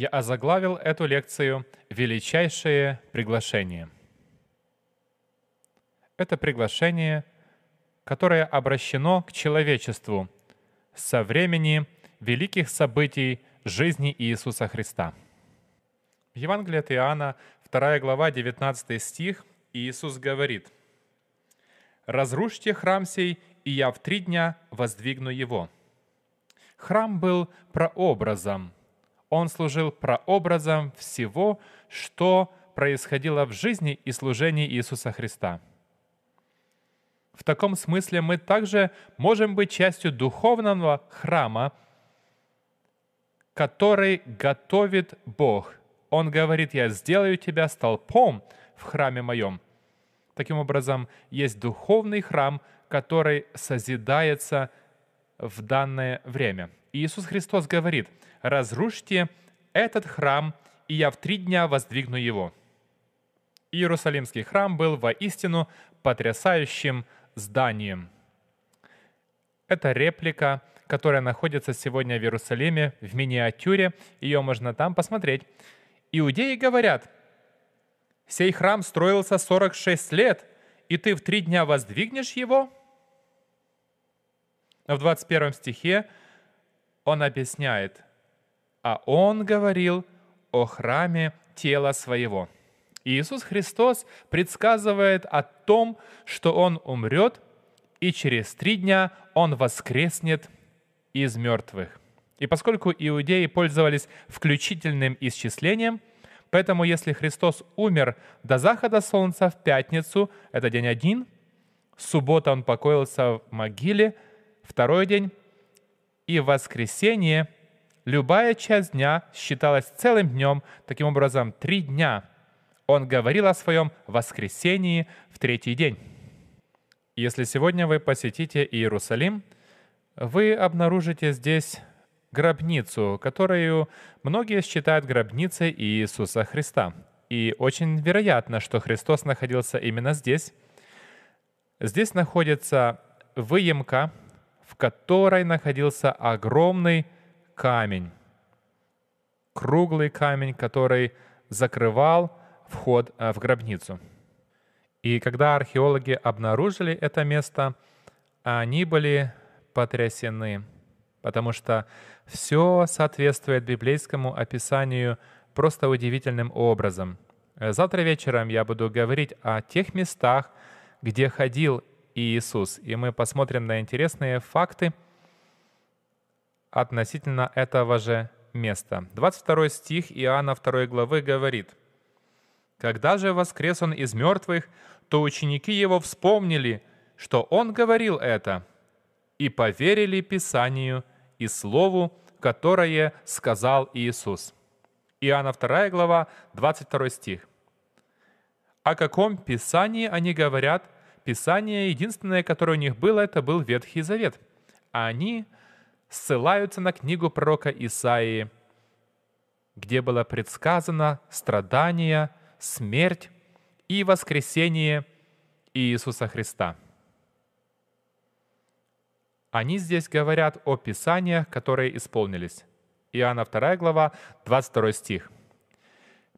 я озаглавил эту лекцию «Величайшее приглашение». Это приглашение, которое обращено к человечеству со времени великих событий жизни Иисуса Христа. В Евангелии от Иоанна, 2 глава, 19 стих, Иисус говорит, «Разрушьте храм сей, и я в три дня воздвигну его». Храм был прообразом – он служил прообразом всего, что происходило в жизни и служении Иисуса Христа. В таком смысле мы также можем быть частью духовного храма, который готовит Бог. Он говорит, я сделаю тебя столпом в храме моем. Таким образом, есть духовный храм, который созидается в данное время. И Иисус Христос говорит, разрушьте этот храм, и я в три дня воздвигну его». Иерусалимский храм был воистину потрясающим зданием. Это реплика, которая находится сегодня в Иерусалиме в миниатюре. Ее можно там посмотреть. Иудеи говорят, «Сей храм строился 46 лет, и ты в три дня воздвигнешь его?» Но в 21 стихе он объясняет – а он говорил о храме тела своего. Иисус Христос предсказывает о том, что он умрет, и через три дня он воскреснет из мертвых. И поскольку иудеи пользовались включительным исчислением, поэтому если Христос умер до захода солнца в пятницу, это день один, суббота он покоился в могиле, второй день, и воскресенье – любая часть дня считалась целым днем, таким образом, три дня. Он говорил о своем воскресении в третий день. Если сегодня вы посетите Иерусалим, вы обнаружите здесь гробницу, которую многие считают гробницей Иисуса Христа. И очень вероятно, что Христос находился именно здесь. Здесь находится выемка, в которой находился огромный камень, круглый камень, который закрывал вход э, в гробницу. И когда археологи обнаружили это место, они были потрясены, потому что все соответствует библейскому описанию просто удивительным образом. Э, завтра вечером я буду говорить о тех местах, где ходил Иисус, и мы посмотрим на интересные факты – относительно этого же места. 22 стих Иоанна 2 главы говорит, «Когда же воскрес он из мертвых, то ученики его вспомнили, что он говорил это, и поверили Писанию и Слову, которое сказал Иисус». Иоанна 2 глава, 22 стих. О каком Писании они говорят? Писание единственное, которое у них было, это был Ветхий Завет. а Они ссылаются на книгу пророка Исаии, где было предсказано страдание, смерть и воскресение Иисуса Христа. Они здесь говорят о писаниях, которые исполнились. Иоанна 2 глава, 22 стих.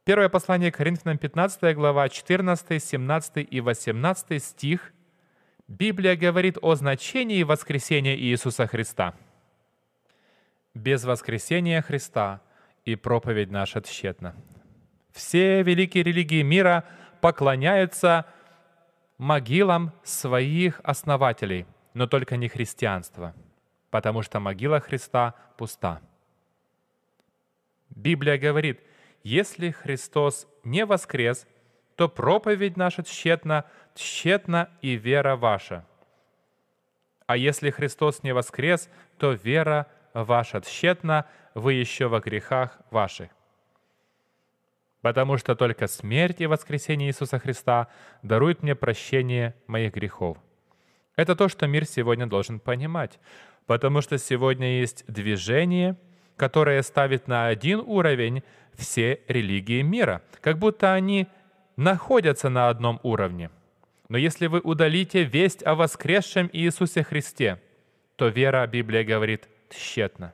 Первое послание к Коринфянам 15 глава, 14, 17 и 18 стих. Библия говорит о значении воскресения Иисуса Христа – без воскресения Христа и проповедь наша тщетна. Все великие религии мира поклоняются могилам своих основателей, но только не христианство, потому что могила Христа пуста. Библия говорит, если Христос не воскрес, то проповедь наша тщетна, тщетна и вера ваша. А если Христос не воскрес, то вера – ваша тщетна, вы еще во грехах ваших. Потому что только смерть и воскресение Иисуса Христа даруют мне прощение моих грехов. Это то, что мир сегодня должен понимать, потому что сегодня есть движение, которое ставит на один уровень все религии мира, как будто они находятся на одном уровне. Но если вы удалите весть о воскресшем Иисусе Христе, то вера, Библия говорит, тщетно.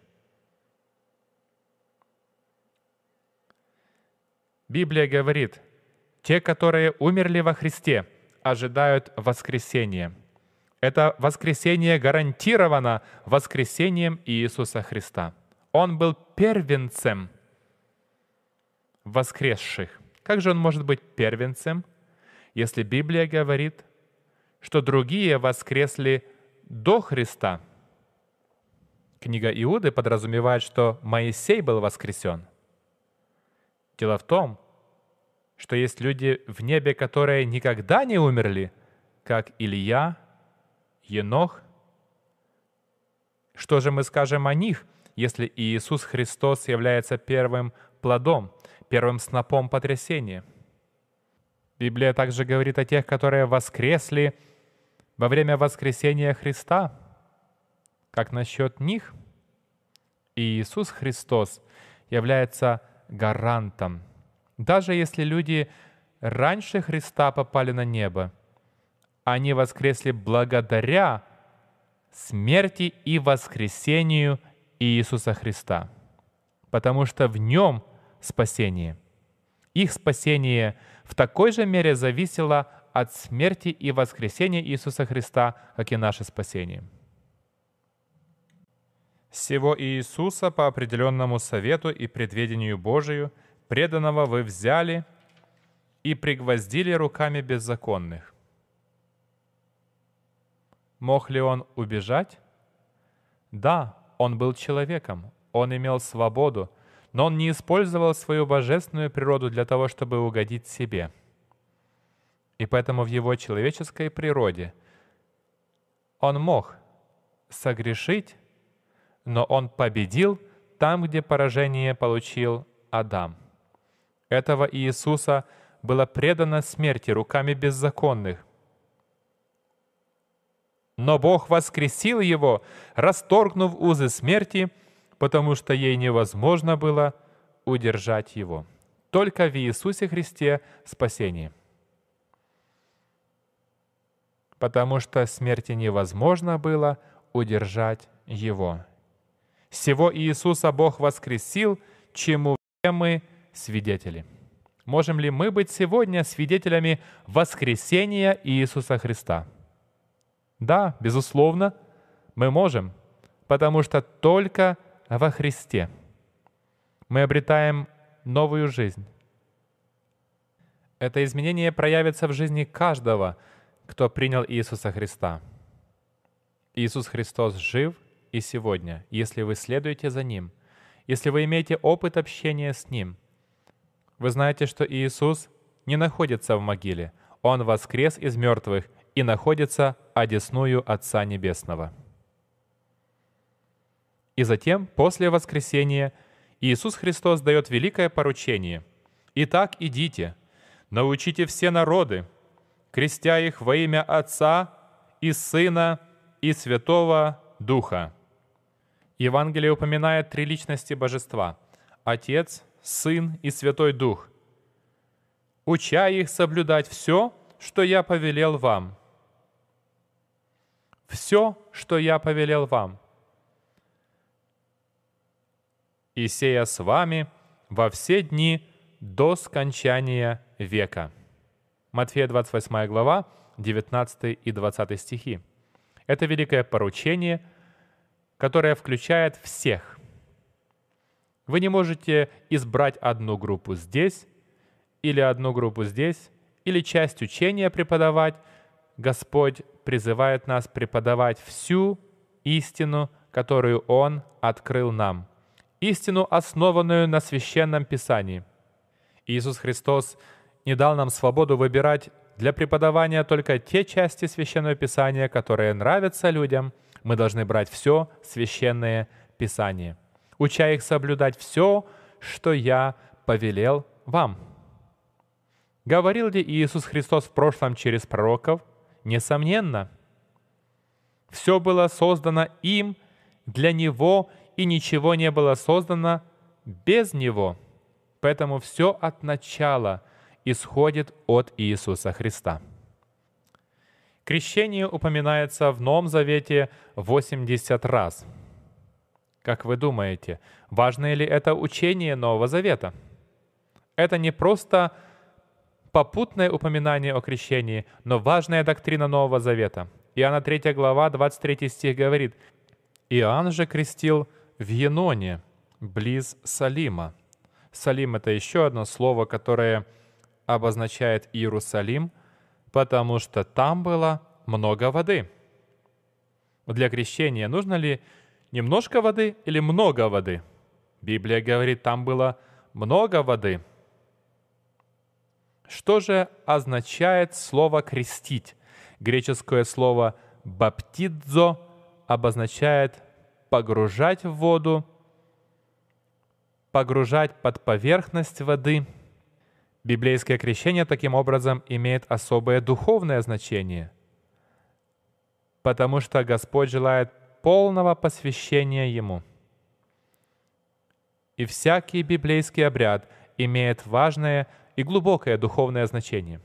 Библия говорит, те, которые умерли во Христе, ожидают воскресения. Это воскресение гарантировано воскресением Иисуса Христа. Он был первенцем воскресших. Как же он может быть первенцем, если Библия говорит, что другие воскресли до Христа – Книга Иуды подразумевает, что Моисей был воскресен. Дело в том, что есть люди в небе, которые никогда не умерли, как Илья, Енох. Что же мы скажем о них, если Иисус Христос является первым плодом, первым снопом потрясения? Библия также говорит о тех, которые воскресли во время воскресения Христа – как насчет них? Иисус Христос является гарантом. Даже если люди раньше Христа попали на небо, они воскресли благодаря смерти и воскресению Иисуса Христа, потому что в Нем спасение. Их спасение в такой же мере зависело от смерти и воскресения Иисуса Христа, как и наше спасение сего Иисуса по определенному совету и предведению Божию, преданного вы взяли и пригвоздили руками беззаконных. Мог ли он убежать? Да, он был человеком, он имел свободу, но он не использовал свою божественную природу для того, чтобы угодить себе. И поэтому в его человеческой природе он мог согрешить, но он победил там, где поражение получил Адам. Этого Иисуса было предано смерти руками беззаконных. Но Бог воскресил его, расторгнув узы смерти, потому что ей невозможно было удержать его. Только в Иисусе Христе спасение. Потому что смерти невозможно было удержать его. Сего Иисуса Бог воскресил, чему все мы свидетели. Можем ли мы быть сегодня свидетелями воскресения Иисуса Христа? Да, безусловно, мы можем, потому что только во Христе мы обретаем новую жизнь. Это изменение проявится в жизни каждого, кто принял Иисуса Христа. Иисус Христос жив — и сегодня, если вы следуете за Ним, если вы имеете опыт общения с Ним. Вы знаете, что Иисус не находится в могиле, Он воскрес из мертвых и находится одесную Отца Небесного. И затем, после воскресения, Иисус Христос дает великое поручение. «Итак, идите, научите все народы, крестя их во имя Отца и Сына и Святого Духа, Евангелие упоминает три личности божества – Отец, Сын и Святой Дух. «Уча их соблюдать все, что я повелел вам». «Все, что я повелел вам». «И сея с вами во все дни до скончания века». Матфея 28 глава, 19 и 20 стихи. Это великое поручение – которая включает всех. Вы не можете избрать одну группу здесь, или одну группу здесь, или часть учения преподавать. Господь призывает нас преподавать всю истину, которую Он открыл нам. Истину, основанную на Священном Писании. Иисус Христос не дал нам свободу выбирать для преподавания только те части Священного Писания, которые нравятся людям – мы должны брать все священное Писание, уча их соблюдать все, что я повелел вам. Говорил ли Иисус Христос в прошлом через пророков? Несомненно. Все было создано им, для Него, и ничего не было создано без Него. Поэтому все от начала исходит от Иисуса Христа. Крещение упоминается в Новом Завете 80 раз. Как вы думаете, важно ли это учение Нового Завета? Это не просто попутное упоминание о крещении, но важная доктрина Нового Завета. Иоанна 3 глава, 23 стих говорит, «Иоанн же крестил в Еноне, близ Салима». Салим — это еще одно слово, которое обозначает Иерусалим — потому что там было много воды. Для крещения нужно ли немножко воды или много воды? Библия говорит, там было много воды. Что же означает слово «крестить»? Греческое слово «баптидзо» обозначает «погружать в воду», «погружать под поверхность воды», Библейское крещение таким образом имеет особое духовное значение, потому что Господь желает полного посвящения Ему. И всякий библейский обряд имеет важное и глубокое духовное значение.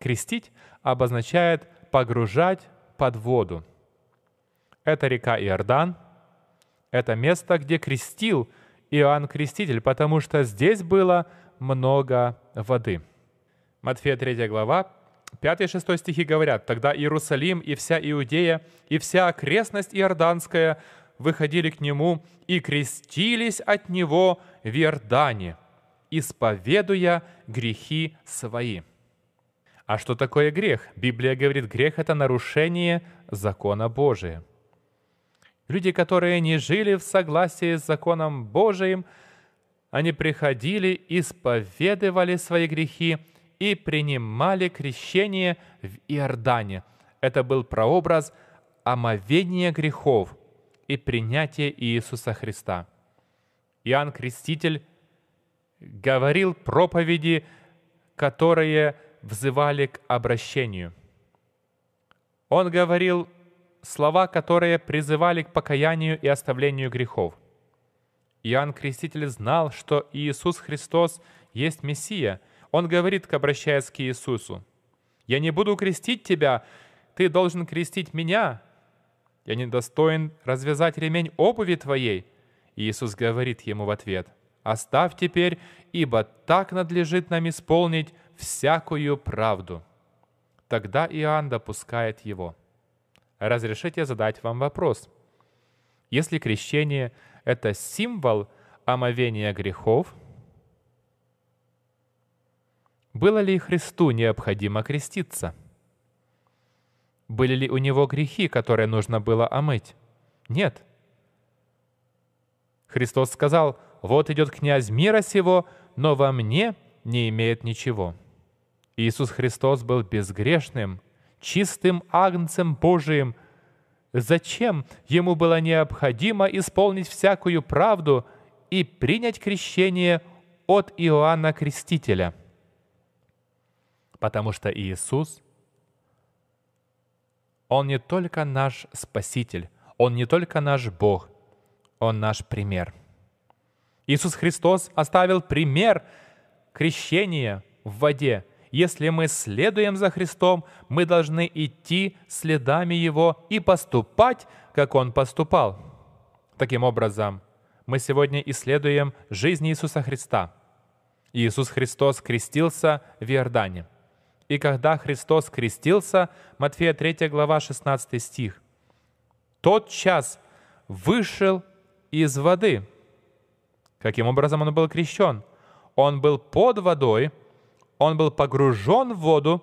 Крестить обозначает погружать под воду. Это река Иордан, это место, где крестил – Иоанн Креститель, потому что здесь было много воды». Матфея 3 глава, 5-6 стихи говорят, «Тогда Иерусалим и вся Иудея, и вся окрестность Иорданская выходили к нему и крестились от него в Иордане, исповедуя грехи свои». А что такое грех? Библия говорит, грех — это нарушение закона Божия. Люди, которые не жили в согласии с законом Божиим, они приходили, исповедовали свои грехи и принимали крещение в Иордане. Это был прообраз омовения грехов и принятия Иисуса Христа. Иоанн Креститель говорил проповеди, которые взывали к обращению. Он говорил слова, которые призывали к покаянию и оставлению грехов. Иоанн Креститель знал, что Иисус Христос есть Мессия. Он говорит, обращаясь к Иисусу, «Я не буду крестить тебя, ты должен крестить меня. Я не достоин развязать ремень обуви твоей». Иисус говорит ему в ответ, «Оставь теперь, ибо так надлежит нам исполнить всякую правду». Тогда Иоанн допускает его разрешите задать вам вопрос. Если крещение — это символ омовения грехов, было ли Христу необходимо креститься? Были ли у него грехи, которые нужно было омыть? Нет. Христос сказал, «Вот идет князь мира сего, но во мне не имеет ничего». Иисус Христос был безгрешным, чистым агнцем Божиим. Зачем ему было необходимо исполнить всякую правду и принять крещение от Иоанна Крестителя? Потому что Иисус, Он не только наш Спаситель, Он не только наш Бог, Он наш пример. Иисус Христос оставил пример крещения в воде – если мы следуем за Христом, мы должны идти следами Его и поступать, как Он поступал. Таким образом, мы сегодня исследуем жизнь Иисуса Христа. Иисус Христос крестился в Иордане. И когда Христос крестился, Матфея 3 глава 16 стих, «Тот час вышел из воды». Каким образом он был крещен? Он был под водой – он был погружен в воду,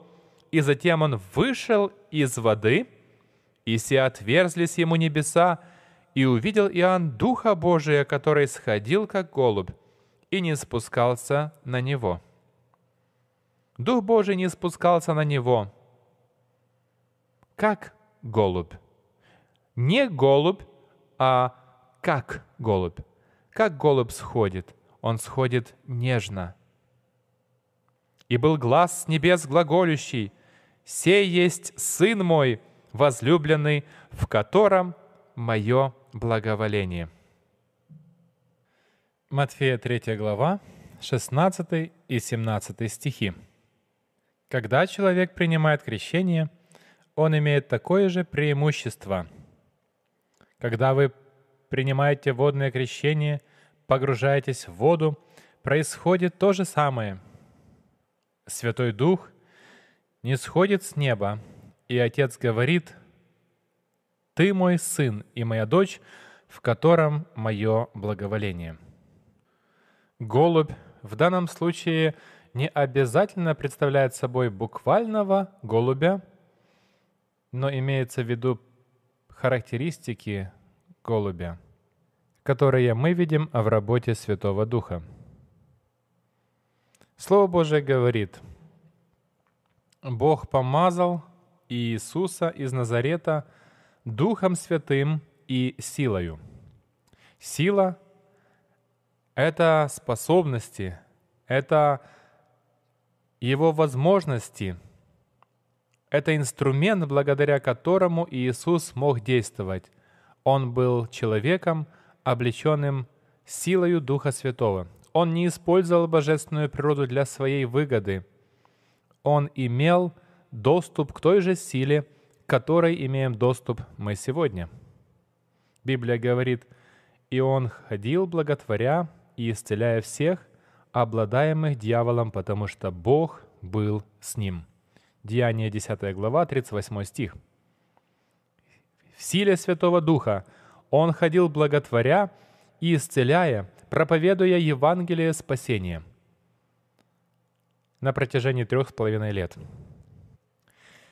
и затем он вышел из воды, и все отверзлись ему небеса, и увидел Иоанн Духа Божия, который сходил как голубь, и не спускался на него. Дух Божий не спускался на него, как голубь. Не голубь, а как голубь. Как голубь сходит? Он сходит нежно, и был глаз с небес глаголющий, «Сей есть Сын мой, возлюбленный, в котором мое благоволение». Матфея 3 глава, 16 и 17 стихи. Когда человек принимает крещение, он имеет такое же преимущество. Когда вы принимаете водное крещение, погружаетесь в воду, происходит то же самое – Святой Дух не сходит с неба, и Отец говорит, «Ты мой сын и моя дочь, в котором мое благоволение». Голубь в данном случае не обязательно представляет собой буквального голубя, но имеется в виду характеристики голубя, которые мы видим в работе Святого Духа. Слово Божие говорит – Бог помазал Иисуса из Назарета Духом Святым и силою. Сила — это способности, это его возможности, это инструмент, благодаря которому Иисус мог действовать. Он был человеком, облеченным силою Духа Святого. Он не использовал божественную природу для своей выгоды — он имел доступ к той же силе, которой имеем доступ мы сегодня. Библия говорит, «И он ходил благотворя и исцеляя всех, обладаемых дьяволом, потому что Бог был с ним». Деяние 10 глава, 38 стих. В силе Святого Духа он ходил благотворя и исцеляя, проповедуя Евангелие спасения – на протяжении трех с половиной лет.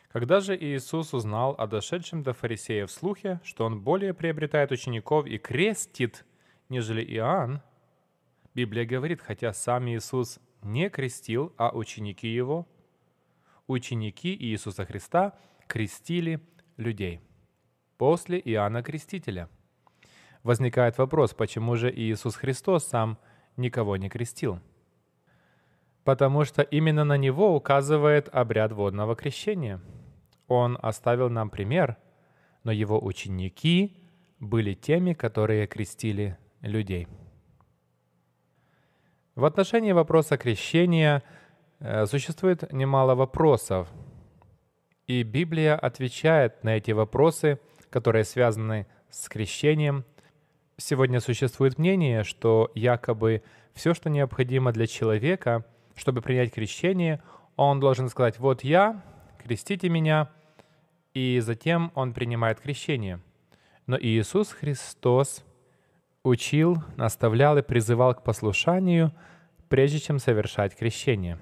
Когда же Иисус узнал о дошедшем до фарисеев слухе, что он более приобретает учеников и крестит, нежели Иоанн, Библия говорит, хотя сам Иисус не крестил, а ученики его, ученики Иисуса Христа крестили людей после Иоанна Крестителя. Возникает вопрос, почему же Иисус Христос сам никого не крестил – потому что именно на него указывает обряд водного крещения. Он оставил нам пример, но его ученики были теми, которые крестили людей. В отношении вопроса крещения э, существует немало вопросов, и Библия отвечает на эти вопросы, которые связаны с крещением. Сегодня существует мнение, что якобы все, что необходимо для человека – чтобы принять крещение, он должен сказать «Вот я, крестите меня», и затем он принимает крещение. Но Иисус Христос учил, наставлял и призывал к послушанию, прежде чем совершать крещение.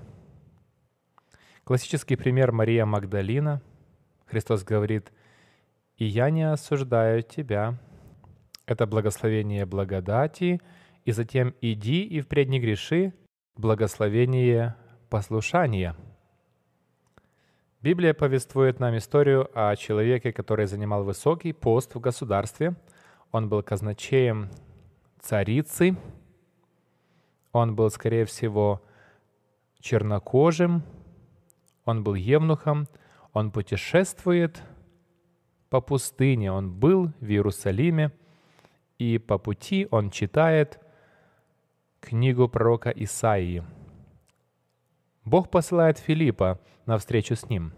Классический пример Мария Магдалина. Христос говорит «И я не осуждаю тебя». Это благословение благодати, и затем «Иди и впредь не греши», Благословение послушания. Библия повествует нам историю о человеке, который занимал высокий пост в государстве. Он был казначеем царицы. Он был, скорее всего, чернокожим. Он был евнухом. Он путешествует по пустыне. Он был в Иерусалиме. И по пути он читает – книгу пророка Исаии. Бог посылает Филиппа навстречу с ним.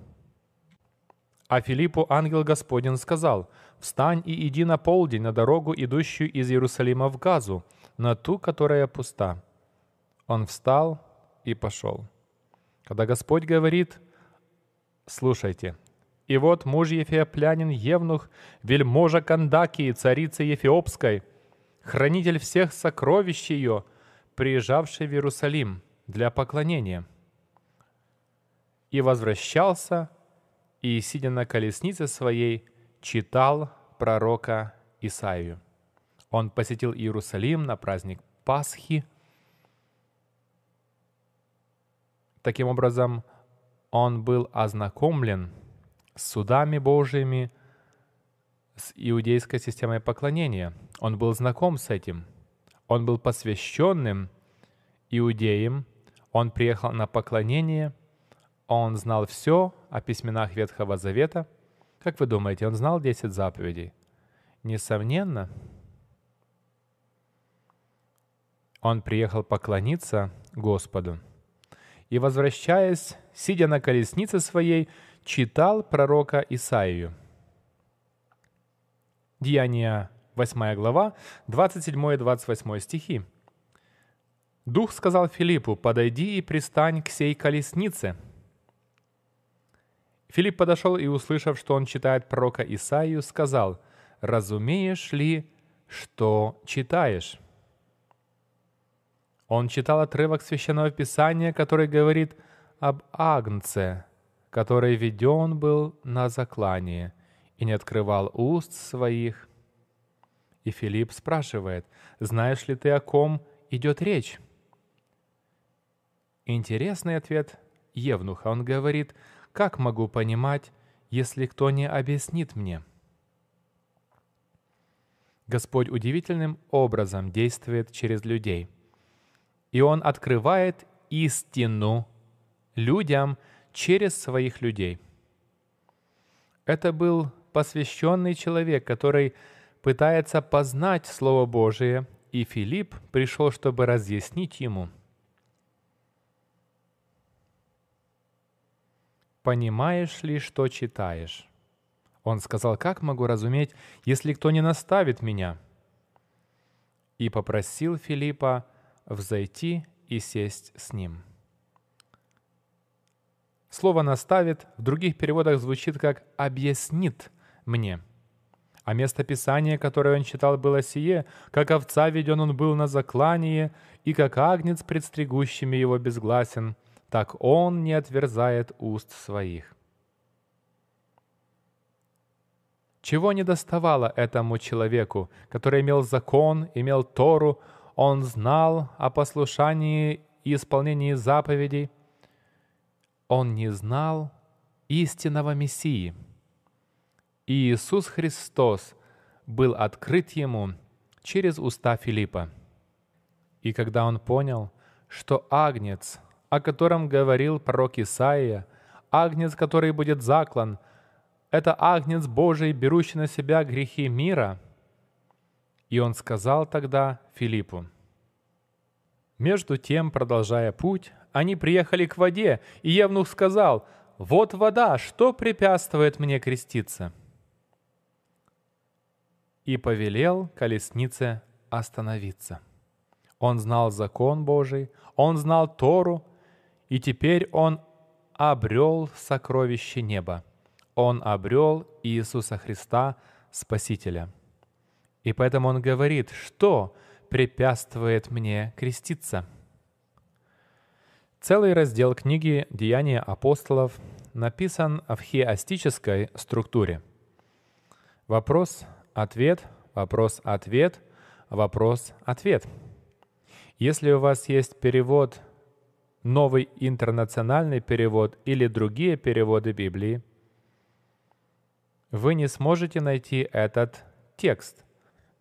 А Филиппу ангел Господень сказал, «Встань и иди на полдень на дорогу, идущую из Иерусалима в Газу, на ту, которая пуста». Он встал и пошел. Когда Господь говорит, «Слушайте, и вот муж Ефеоплянин Евнух, вельможа Кандакии, царицы Ефеопской, хранитель всех сокровищ ее — приезжавший в Иерусалим для поклонения, и возвращался, и, сидя на колеснице своей, читал пророка Исаию. Он посетил Иерусалим на праздник Пасхи. Таким образом, он был ознакомлен с судами Божьими, с иудейской системой поклонения. Он был знаком с этим – он был посвященным иудеям, он приехал на поклонение, он знал все о письменах Ветхого Завета. Как вы думаете, он знал 10 заповедей? Несомненно, он приехал поклониться Господу. И, возвращаясь, сидя на колеснице своей, читал пророка Исаию. Деяния 8 глава, 27 и 28 стихи. «Дух сказал Филиппу, подойди и пристань к сей колеснице». Филипп подошел и, услышав, что он читает пророка Исаию, сказал, «Разумеешь ли, что читаешь?» Он читал отрывок Священного Писания, который говорит об Агнце, который веден был на заклание и не открывал уст своих. И Филипп спрашивает, «Знаешь ли ты, о ком идет речь?» Интересный ответ Евнуха. Он говорит, «Как могу понимать, если кто не объяснит мне?» Господь удивительным образом действует через людей. И Он открывает истину людям через своих людей. Это был посвященный человек, который пытается познать Слово Божие, и Филипп пришел, чтобы разъяснить ему. «Понимаешь ли, что читаешь?» Он сказал, «Как могу разуметь, если кто не наставит меня?» И попросил Филиппа взойти и сесть с ним. Слово «наставит» в других переводах звучит как «объяснит мне». А местописание, которое он читал, было сие, как овца веден он был на заклание, и как агнец пред стригущими его безгласен, так он не отверзает уст своих. Чего не доставало этому человеку, который имел закон, имел Тору, он знал о послушании и исполнении заповедей, он не знал истинного Мессии – и Иисус Христос был открыт ему через уста Филиппа. И когда он понял, что Агнец, о котором говорил пророк Исаия, Агнец, который будет заклан, это Агнец Божий, берущий на себя грехи мира, и он сказал тогда Филиппу. Между тем, продолжая путь, они приехали к воде, и Евнух сказал, «Вот вода, что препятствует мне креститься?» и повелел колеснице остановиться. Он знал закон Божий, он знал Тору, и теперь он обрел сокровище неба. Он обрел Иисуса Христа, Спасителя. И поэтому он говорит, что препятствует мне креститься. Целый раздел книги «Деяния апостолов» написан в хиастической структуре. Вопрос Ответ, вопрос, ответ, вопрос, ответ. Если у вас есть перевод, новый интернациональный перевод или другие переводы Библии, вы не сможете найти этот текст,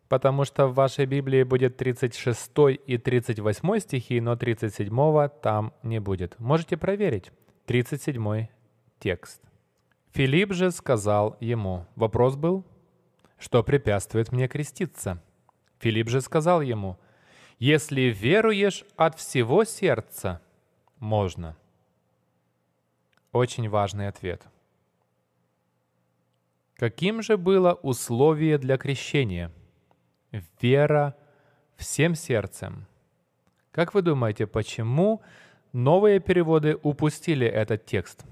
потому что в вашей Библии будет 36 и 38 стихи, но 37 там не будет. Можете проверить. 37 текст. Филипп же сказал ему. Вопрос был? что препятствует мне креститься. Филипп же сказал ему, «Если веруешь от всего сердца, можно». Очень важный ответ. Каким же было условие для крещения? Вера всем сердцем. Как вы думаете, почему новые переводы упустили этот текст?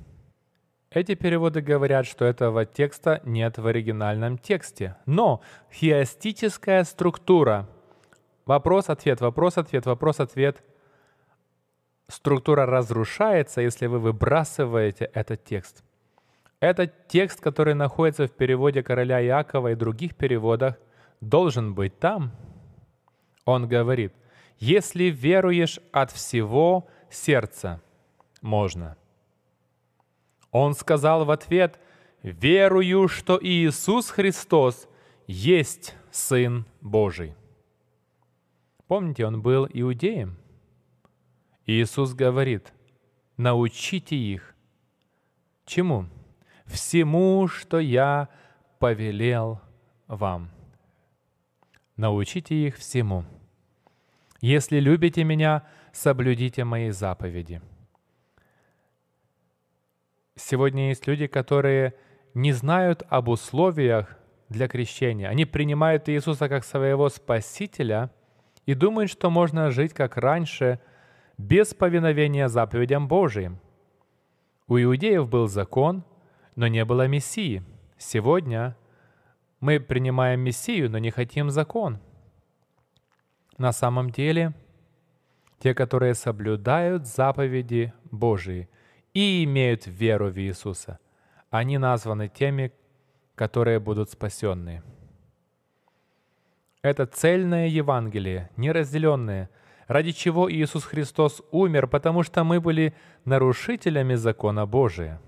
Эти переводы говорят, что этого текста нет в оригинальном тексте. Но хиастическая структура. Вопрос, ответ, вопрос, ответ, вопрос, ответ. Структура разрушается, если вы выбрасываете этот текст. Этот текст, который находится в переводе короля Якова и других переводах, должен быть там. Он говорит, если веруешь от всего сердца, можно. Он сказал в ответ, «Верую, что Иисус Христос есть Сын Божий». Помните, он был иудеем? Иисус говорит, «Научите их». Чему? «Всему, что я повелел вам». Научите их всему. «Если любите Меня, соблюдите Мои заповеди». Сегодня есть люди, которые не знают об условиях для крещения. Они принимают Иисуса как своего Спасителя и думают, что можно жить как раньше, без повиновения заповедям Божиим. У иудеев был закон, но не было Мессии. Сегодня мы принимаем Мессию, но не хотим закон. На самом деле, те, которые соблюдают заповеди Божии, и имеют веру в Иисуса. Они названы теми, которые будут спасенные. Это цельное Евангелие, неразделенное, ради чего Иисус Христос умер, потому что мы были нарушителями закона Божия.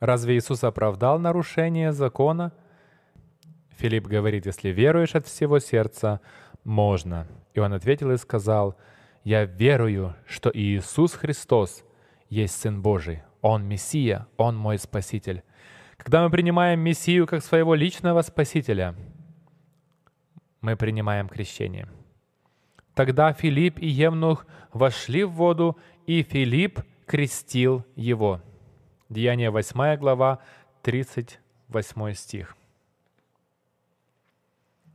Разве Иисус оправдал нарушение закона? Филипп говорит, если веруешь от всего сердца, можно. И он ответил и сказал, «Я верую, что Иисус Христос — есть Сын Божий. Он Мессия, Он мой Спаситель. Когда мы принимаем Мессию как своего личного Спасителя, мы принимаем крещение. Тогда Филипп и Евнух вошли в воду, и Филипп крестил его. Деяние 8 глава, 38 стих.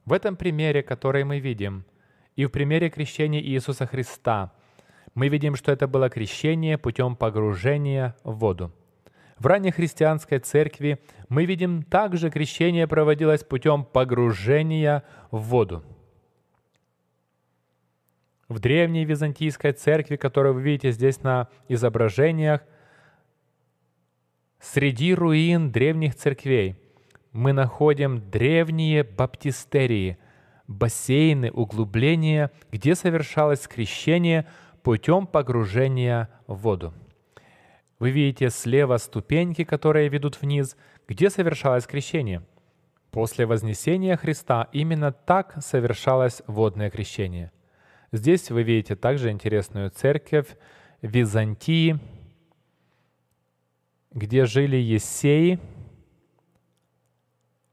В этом примере, который мы видим, и в примере крещения Иисуса Христа – мы видим, что это было крещение путем погружения в воду. В раннехристианской церкви мы видим также крещение проводилось путем погружения в воду. В древней византийской церкви, которую вы видите здесь на изображениях, среди руин древних церквей мы находим древние баптистерии, бассейны, углубления, где совершалось крещение – путем погружения в воду. Вы видите слева ступеньки, которые ведут вниз, где совершалось крещение. После вознесения Христа именно так совершалось водное крещение. Здесь вы видите также интересную церковь Византии, где жили Есеи.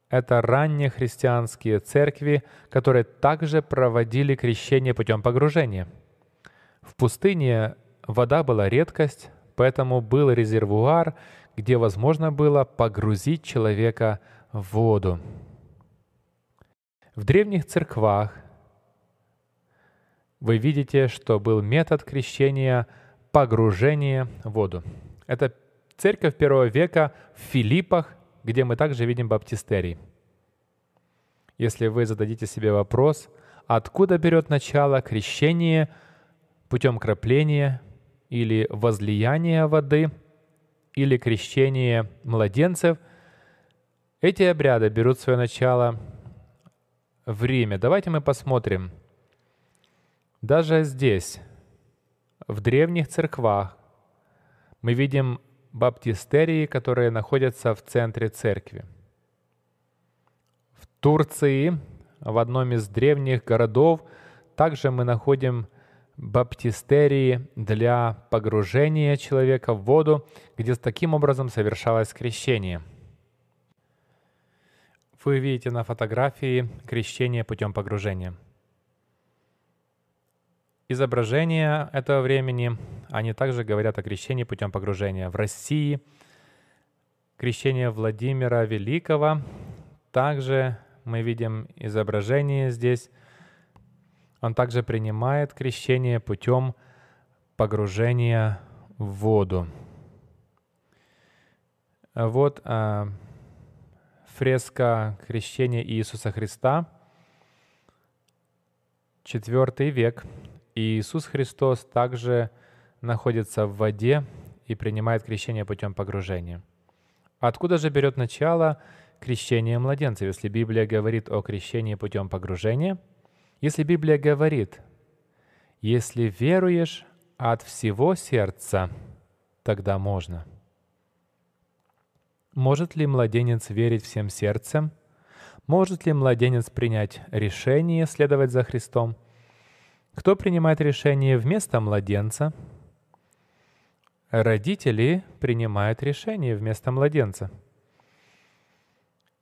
Это ранние христианские церкви, которые также проводили крещение путем погружения – в пустыне вода была редкость, поэтому был резервуар, где возможно было погрузить человека в воду. В древних церквах вы видите, что был метод крещения погружения в воду. Это церковь первого века в Филиппах, где мы также видим баптистерий. Если вы зададите себе вопрос, откуда берет начало крещение – путем крапления или возлияния воды или крещения младенцев. Эти обряды берут свое начало в Риме. Давайте мы посмотрим. Даже здесь, в древних церквах, мы видим баптистерии, которые находятся в центре церкви. В Турции, в одном из древних городов, также мы находим баптистерии для погружения человека в воду, где с таким образом совершалось крещение. Вы видите на фотографии крещение путем погружения. Изображения этого времени, они также говорят о крещении путем погружения. В России крещение Владимира Великого. Также мы видим изображение здесь он также принимает крещение путем погружения в воду. Вот а, фреска крещения Иисуса Христа, четвертый век. Иисус Христос также находится в воде и принимает крещение путем погружения. Откуда же берет начало крещение младенцев, если Библия говорит о крещении путем погружения – если Библия говорит, если веруешь от всего сердца, тогда можно. Может ли младенец верить всем сердцем? Может ли младенец принять решение следовать за Христом? Кто принимает решение вместо младенца? Родители принимают решение вместо младенца.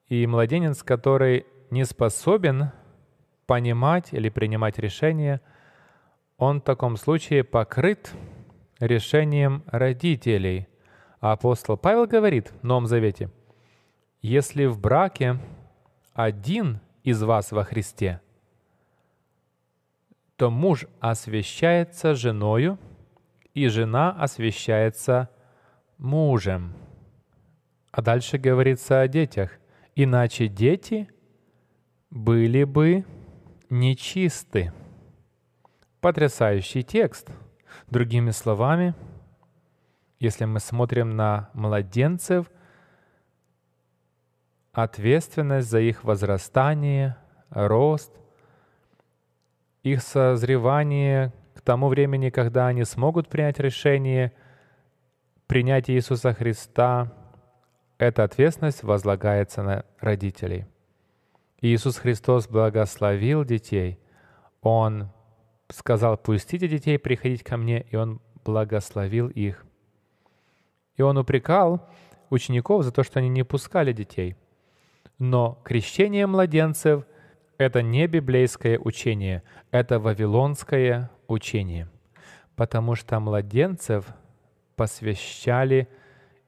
И младенец, который не способен понимать или принимать решение, он в таком случае покрыт решением родителей. А апостол Павел говорит в Новом Завете, «Если в браке один из вас во Христе, то муж освящается женою, и жена освящается мужем». А дальше говорится о детях. «Иначе дети были бы нечисты. Потрясающий текст. Другими словами, если мы смотрим на младенцев, ответственность за их возрастание, рост, их созревание к тому времени, когда они смогут принять решение принять Иисуса Христа, эта ответственность возлагается на родителей. Иисус Христос благословил детей. Он сказал, пустите детей приходить ко мне, и Он благословил их. И Он упрекал учеников за то, что они не пускали детей. Но крещение младенцев — это не библейское учение, это вавилонское учение. Потому что младенцев посвящали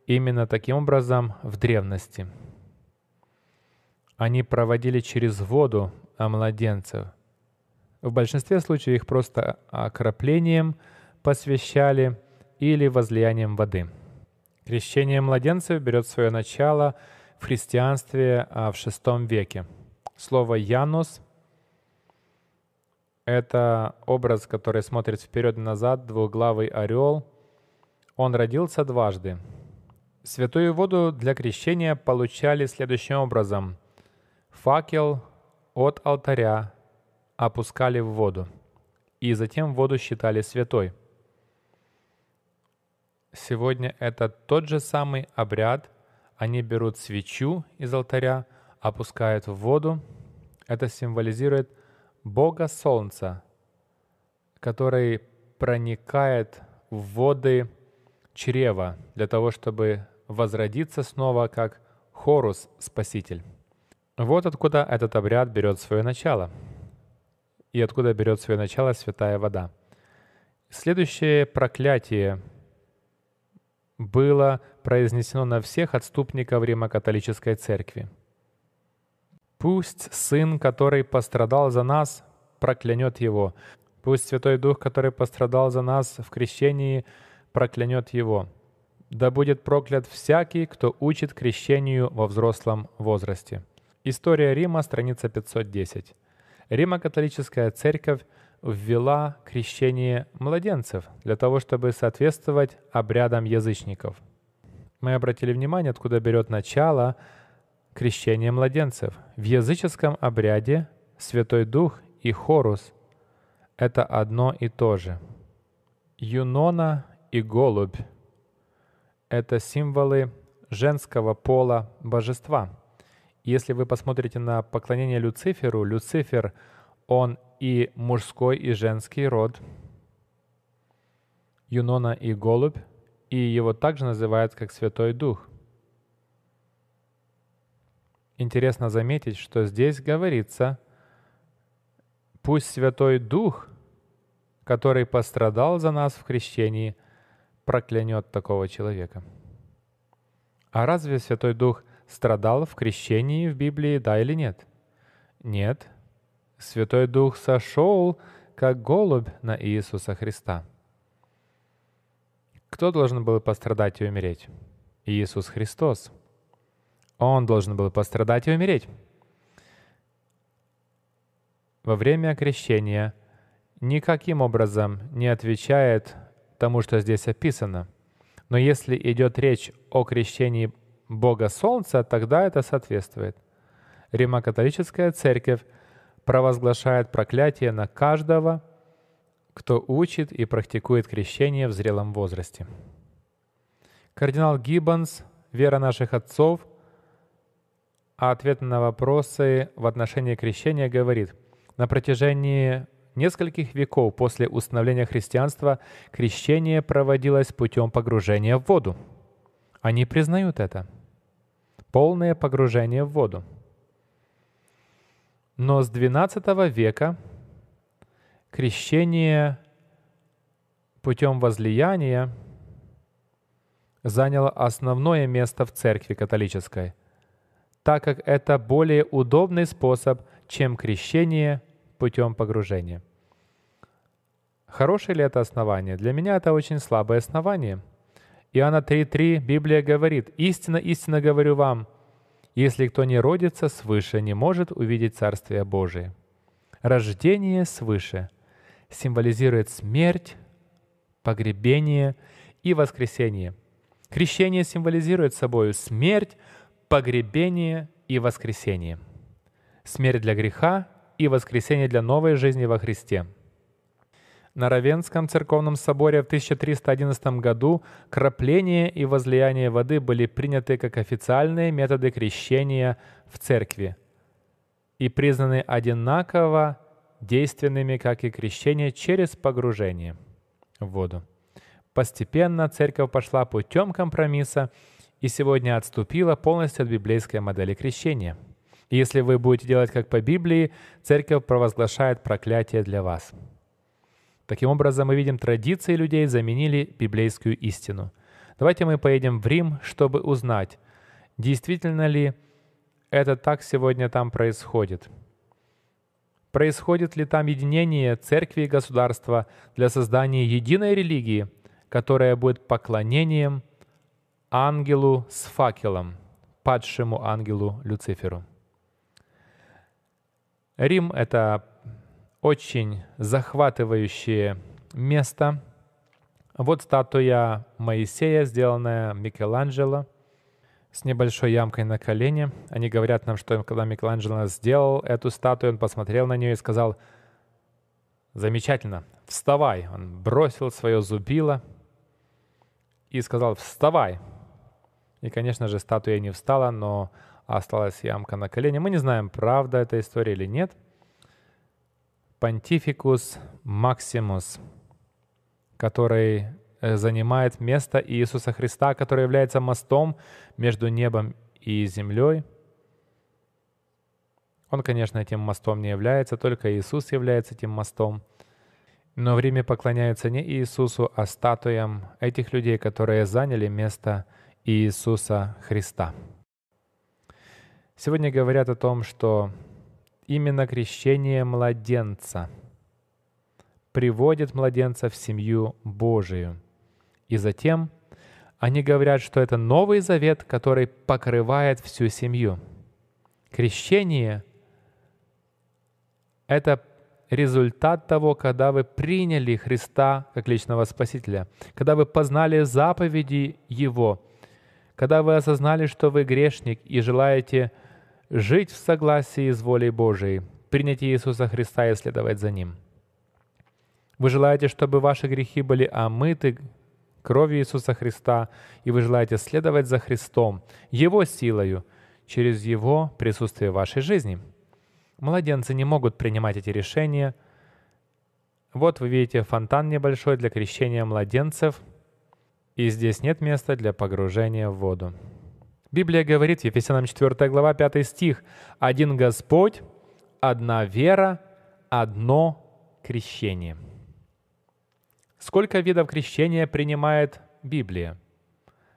именно таким образом в древности — они проводили через воду а младенцев. В большинстве случаев их просто а, окроплением посвящали или возлиянием воды. Крещение младенцев берет свое начало в христианстве а, в VI веке. Слово «янус» — это образ, который смотрит вперед и назад, двуглавый орел. Он родился дважды. Святую воду для крещения получали следующим образом — Факел от алтаря опускали в воду, и затем воду считали святой. Сегодня это тот же самый обряд. Они берут свечу из алтаря, опускают в воду. Это символизирует Бога Солнца, который проникает в воды чрева для того, чтобы возродиться снова как Хорус Спаситель. Вот откуда этот обряд берет свое начало. И откуда берет свое начало святая вода. Следующее проклятие было произнесено на всех отступников Римо-католической церкви. «Пусть Сын, который пострадал за нас, проклянет Его. Пусть Святой Дух, который пострадал за нас в крещении, проклянет Его. Да будет проклят всякий, кто учит крещению во взрослом возрасте». История Рима, страница 510. Римо-католическая церковь ввела крещение младенцев для того, чтобы соответствовать обрядам язычников. Мы обратили внимание, откуда берет начало крещение младенцев. В языческом обряде Святой Дух и Хорус — это одно и то же. Юнона и голубь — это символы женского пола божества — если вы посмотрите на поклонение Люциферу, Люцифер, он и мужской, и женский род. Юнона и голубь, и его также называют как Святой Дух. Интересно заметить, что здесь говорится, пусть Святой Дух, который пострадал за нас в крещении, проклянет такого человека. А разве Святой Дух – страдал в крещении в Библии, да или нет? Нет. Святой Дух сошел, как голубь, на Иисуса Христа. Кто должен был пострадать и умереть? Иисус Христос. Он должен был пострадать и умереть. Во время крещения никаким образом не отвечает тому, что здесь описано. Но если идет речь о крещении Бога Солнца, тогда это соответствует. Римо-католическая церковь провозглашает проклятие на каждого, кто учит и практикует крещение в зрелом возрасте. Кардинал Гиббонс «Вера наших отцов» а ответ на вопросы в отношении крещения говорит, на протяжении нескольких веков после установления христианства крещение проводилось путем погружения в воду. Они признают это – полное погружение в воду. Но с XII века крещение путем возлияния заняло основное место в церкви католической, так как это более удобный способ, чем крещение путем погружения. Хорошее ли это основание? Для меня это очень слабое основание – Иоанна 3.3 Библия говорит, «Истинно, истинно говорю вам, если кто не родится свыше, не может увидеть Царствие Божие». Рождение свыше символизирует смерть, погребение и воскресение. Крещение символизирует собой смерть, погребение и воскресение. Смерть для греха и воскресение для новой жизни во Христе – на Равенском церковном соборе в 1311 году крапление и возлияние воды были приняты как официальные методы крещения в церкви и признаны одинаково действенными, как и крещение через погружение в воду. Постепенно церковь пошла путем компромисса и сегодня отступила полностью от библейской модели крещения. если вы будете делать как по Библии, церковь провозглашает проклятие для вас. Таким образом, мы видим, традиции людей заменили библейскую истину. Давайте мы поедем в Рим, чтобы узнать, действительно ли это так сегодня там происходит. Происходит ли там единение церкви и государства для создания единой религии, которая будет поклонением ангелу с факелом, падшему ангелу Люциферу. Рим — это очень захватывающее место. Вот статуя Моисея, сделанная Микеланджело, с небольшой ямкой на колене. Они говорят нам, что когда Микеланджело сделал эту статую, он посмотрел на нее и сказал, «Замечательно, вставай!» Он бросил свое зубило и сказал, «Вставай!» И, конечно же, статуя не встала, но осталась ямка на колене. Мы не знаем, правда эта история или нет – Понтификус Максимус, который э, занимает место Иисуса Христа, который является мостом между небом и землей. Он, конечно, этим мостом не является, только Иисус является этим мостом. Но в Риме поклоняются не Иисусу, а статуям этих людей, которые заняли место Иисуса Христа. Сегодня говорят о том, что именно крещение младенца приводит младенца в семью Божию. И затем они говорят, что это Новый Завет, который покрывает всю семью. Крещение — это результат того, когда вы приняли Христа как личного Спасителя, когда вы познали заповеди Его, когда вы осознали, что вы грешник и желаете — жить в согласии с волей Божией, принять Иисуса Христа и следовать за Ним. Вы желаете, чтобы ваши грехи были омыты кровью Иисуса Христа, и вы желаете следовать за Христом, Его силою, через Его присутствие в вашей жизни. Младенцы не могут принимать эти решения. Вот вы видите фонтан небольшой для крещения младенцев, и здесь нет места для погружения в воду. Библия говорит, Ефесянам 4 глава, 5 стих, «Один Господь, одна вера, одно крещение». Сколько видов крещения принимает Библия?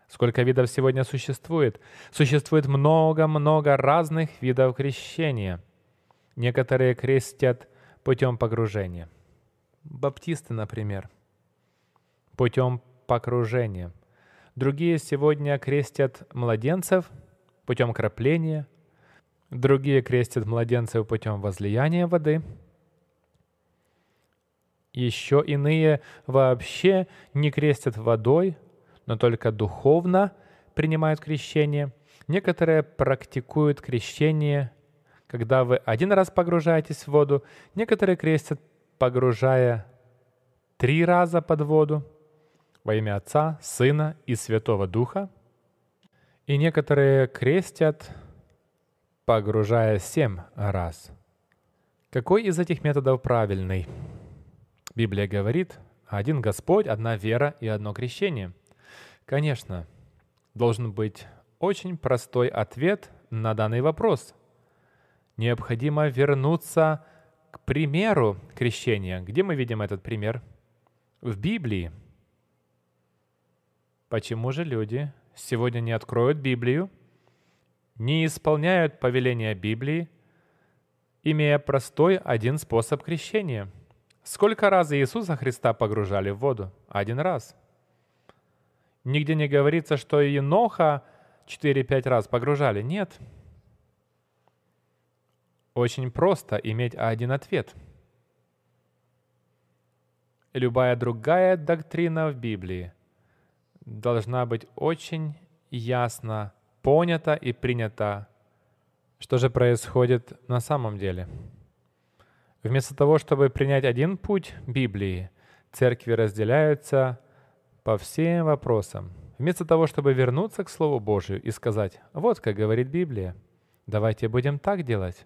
Сколько видов сегодня существует? Существует много-много разных видов крещения. Некоторые крестят путем погружения. Баптисты, например, путем погружения. Другие сегодня крестят младенцев путем крапления, другие крестят младенцев путем возлияния воды. Еще иные вообще не крестят водой, но только духовно принимают крещение. Некоторые практикуют крещение, когда вы один раз погружаетесь в воду, некоторые крестят, погружая три раза под воду. Во имя Отца, Сына и Святого Духа. И некоторые крестят, погружая семь раз. Какой из этих методов правильный? Библия говорит, один Господь, одна вера и одно крещение. Конечно, должен быть очень простой ответ на данный вопрос. Необходимо вернуться к примеру крещения. Где мы видим этот пример? В Библии – Почему же люди сегодня не откроют Библию, не исполняют повеления Библии, имея простой один способ крещения? Сколько раз Иисуса Христа погружали в воду? Один раз. Нигде не говорится, что Еноха 4-5 раз погружали. Нет. Очень просто иметь один ответ. Любая другая доктрина в Библии – должна быть очень ясно понята и принята, что же происходит на самом деле. Вместо того, чтобы принять один путь Библии, церкви разделяются по всем вопросам. Вместо того, чтобы вернуться к Слову Божию и сказать, вот как говорит Библия, давайте будем так делать.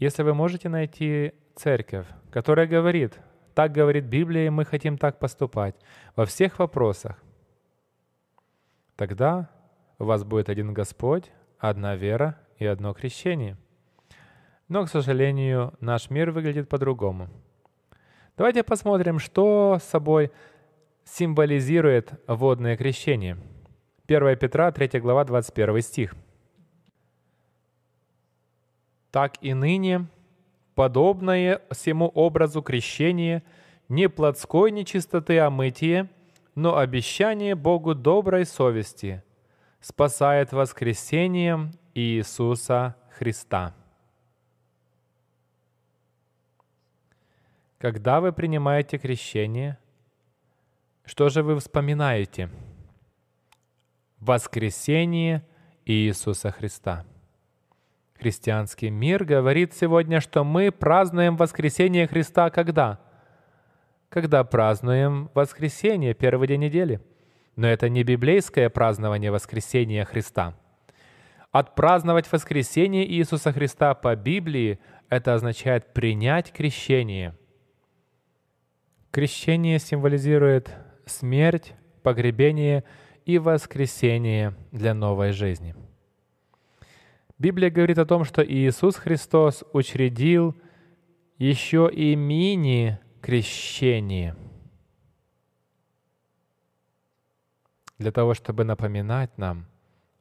Если вы можете найти церковь, которая говорит, так говорит Библия, и мы хотим так поступать во всех вопросах. Тогда у вас будет один Господь, одна вера и одно крещение. Но, к сожалению, наш мир выглядит по-другому. Давайте посмотрим, что собой символизирует водное крещение. 1 Петра, 3 глава, 21 стих. «Так и ныне подобное всему образу крещения не плотской нечистоты омытие, а но обещание Богу доброй совести, спасает воскресением Иисуса Христа. Когда вы принимаете крещение, что же вы вспоминаете? Воскресение Иисуса Христа – Христианский мир говорит сегодня, что мы празднуем воскресение Христа когда? Когда празднуем воскресение, первый день недели. Но это не библейское празднование воскресения Христа. Отпраздновать воскресение Иисуса Христа по Библии – это означает принять крещение. Крещение символизирует смерть, погребение и воскресение для новой жизни – Библия говорит о том, что Иисус Христос учредил еще и мини-крещение для того, чтобы напоминать нам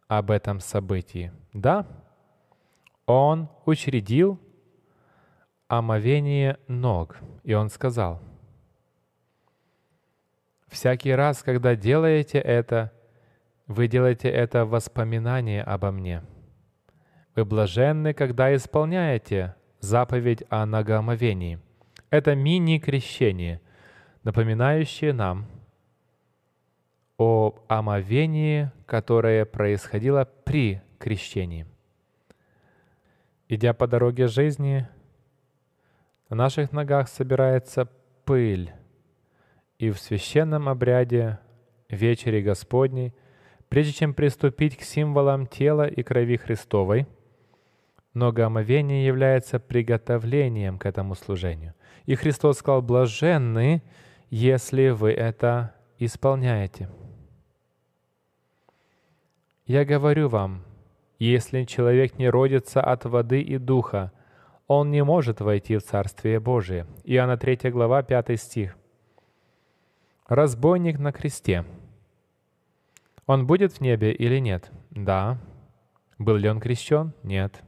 об этом событии. Да, Он учредил омовение ног, и Он сказал, «Всякий раз, когда делаете это, вы делаете это в воспоминание обо Мне». Вы блаженны, когда исполняете заповедь о нагомовении. Это мини-крещение, напоминающее нам о омовении, которое происходило при крещении. Идя по дороге жизни, на наших ногах собирается пыль, и в священном обряде вечери Господней, прежде чем приступить к символам тела и крови Христовой, но гомовение является приготовлением к этому служению. И Христос сказал, блаженны, если вы это исполняете. Я говорю вам, если человек не родится от воды и духа, он не может войти в Царствие Божие. Иоанна 3 глава, 5 стих. Разбойник на кресте. Он будет в небе или нет? Да. Был ли он крещен? Нет.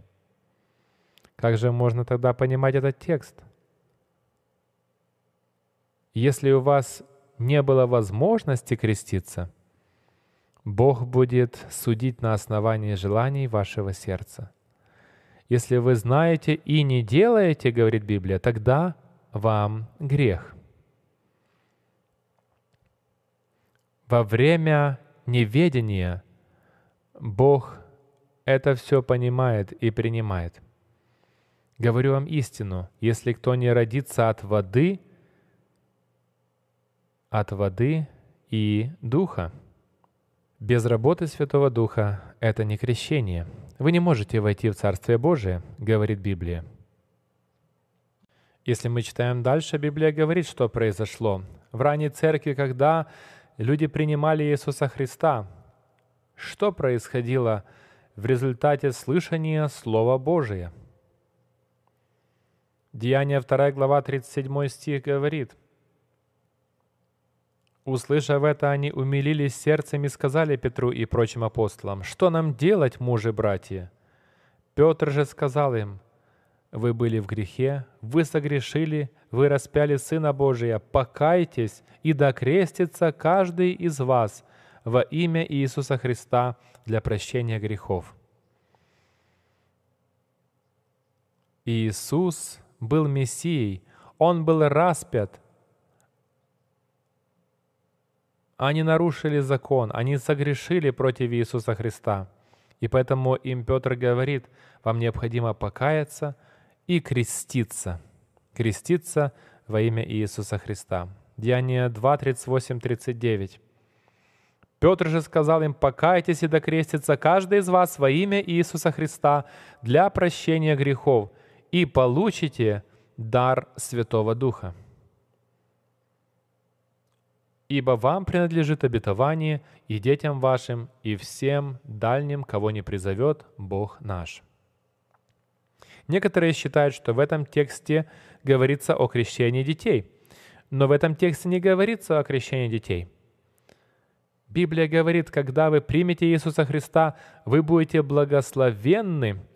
Как же можно тогда понимать этот текст? Если у вас не было возможности креститься, Бог будет судить на основании желаний вашего сердца. Если вы знаете и не делаете, говорит Библия, тогда вам грех. Во время неведения Бог это все понимает и принимает. Говорю вам истину, если кто не родится от воды, от воды и духа, без работы Святого Духа — это не крещение. Вы не можете войти в Царствие Божие, говорит Библия. Если мы читаем дальше, Библия говорит, что произошло. В ранней церкви, когда люди принимали Иисуса Христа, что происходило в результате слышания Слова Божия — Деяние 2 глава 37 стих говорит, «Услышав это, они умилились сердцем и сказали Петру и прочим апостолам, «Что нам делать, мужи-братья?» Петр же сказал им, «Вы были в грехе, вы согрешили, вы распяли Сына Божия, покайтесь, и докрестится каждый из вас во имя Иисуса Христа для прощения грехов». Иисус был Мессией, он был распят. Они нарушили закон, они согрешили против Иисуса Христа. И поэтому им Петр говорит, вам необходимо покаяться и креститься. Креститься во имя Иисуса Христа. Деяние 2, 38, 39. Петр же сказал им, покайтесь и докрестится каждый из вас во имя Иисуса Христа для прощения грехов, и получите дар Святого Духа. Ибо вам принадлежит обетование и детям вашим, и всем дальним, кого не призовет Бог наш. Некоторые считают, что в этом тексте говорится о крещении детей, но в этом тексте не говорится о крещении детей. Библия говорит, когда вы примете Иисуса Христа, вы будете благословенны –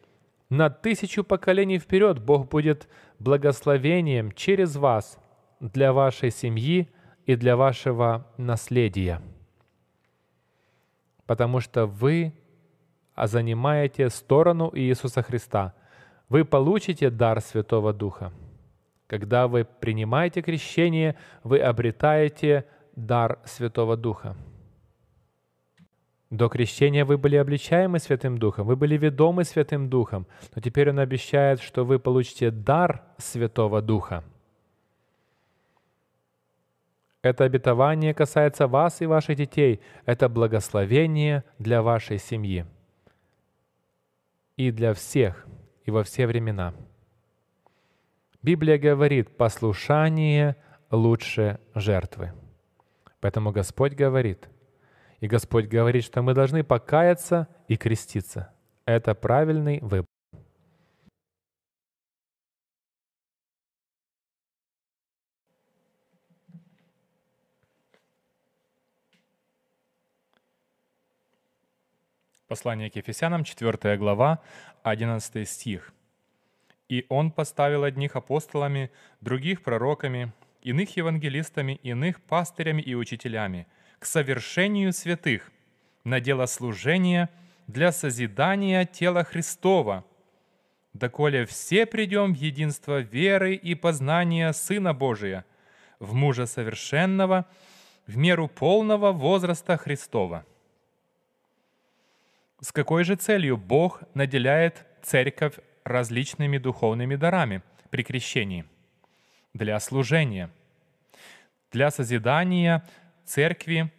на тысячу поколений вперед Бог будет благословением через вас для вашей семьи и для вашего наследия. Потому что вы занимаете сторону Иисуса Христа. Вы получите дар Святого Духа. Когда вы принимаете крещение, вы обретаете дар Святого Духа. До крещения вы были обличаемы Святым Духом, вы были ведомы Святым Духом, но теперь Он обещает, что вы получите дар Святого Духа. Это обетование касается вас и ваших детей. Это благословение для вашей семьи. И для всех, и во все времена. Библия говорит, послушание лучше жертвы. Поэтому Господь говорит – и Господь говорит, что мы должны покаяться и креститься. Это правильный выбор. Послание к Ефесянам, 4 глава, 11 стих. «И он поставил одних апостолами, других пророками, иных евангелистами, иных пастырями и учителями – к совершению святых, на дело служения для созидания тела Христова, доколе все придем в единство веры и познания Сына Божия, в мужа совершенного, в меру полного возраста Христова. С какой же целью Бог наделяет церковь различными духовными дарами при крещении? Для служения, для созидания церкви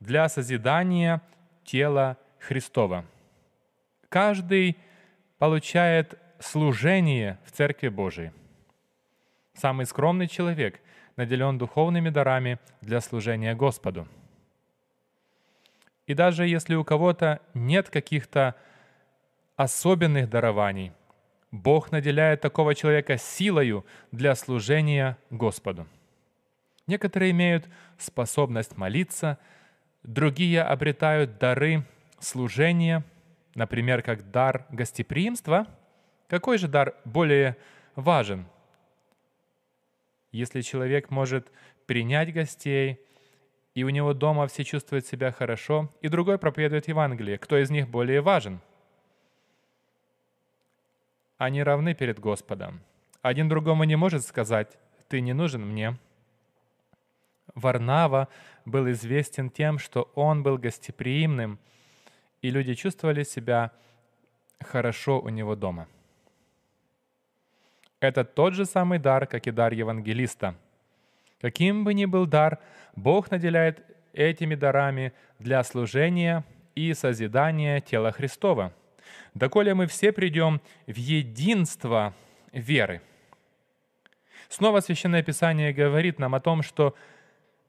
для созидания тела Христова. Каждый получает служение в Церкви Божией. Самый скромный человек наделен духовными дарами для служения Господу. И даже если у кого-то нет каких-то особенных дарований, Бог наделяет такого человека силою для служения Господу. Некоторые имеют способность молиться, другие обретают дары служения, например, как дар гостеприимства. Какой же дар более важен? Если человек может принять гостей, и у него дома все чувствуют себя хорошо, и другой проповедует Евангелие, кто из них более важен? Они равны перед Господом. Один другому не может сказать, ты не нужен мне, Варнава был известен тем, что он был гостеприимным, и люди чувствовали себя хорошо у него дома. Это тот же самый дар, как и дар евангелиста. Каким бы ни был дар, Бог наделяет этими дарами для служения и созидания тела Христова, доколе мы все придем в единство веры. Снова Священное Писание говорит нам о том, что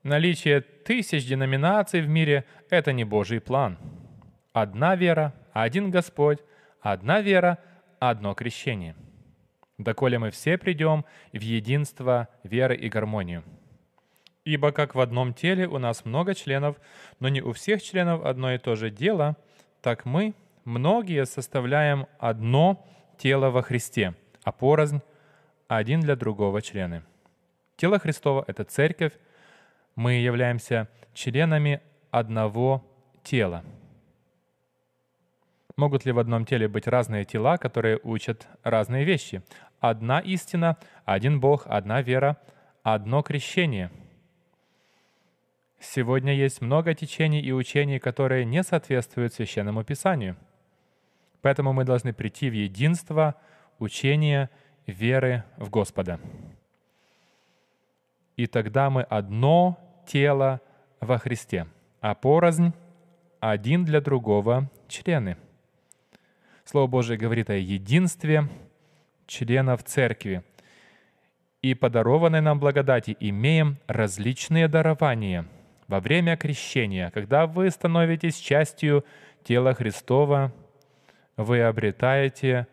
Наличие тысяч деноминаций в мире – это не Божий план. Одна вера, один Господь, одна вера, одно крещение. Доколе мы все придем в единство веры и гармонию. Ибо как в одном теле у нас много членов, но не у всех членов одно и то же дело, так мы, многие, составляем одно тело во Христе, а порознь – один для другого члены. Тело Христова — это церковь, мы являемся членами одного тела. Могут ли в одном теле быть разные тела, которые учат разные вещи? Одна истина, один Бог, одна вера, одно крещение. Сегодня есть много течений и учений, которые не соответствуют священному писанию. Поэтому мы должны прийти в единство учения веры в Господа. И тогда мы одно тело во Христе, а порознь один для другого члены. Слово Божие говорит о единстве членов церкви. И подарованной нам благодати имеем различные дарования во время крещения. Когда вы становитесь частью тела Христова, вы обретаете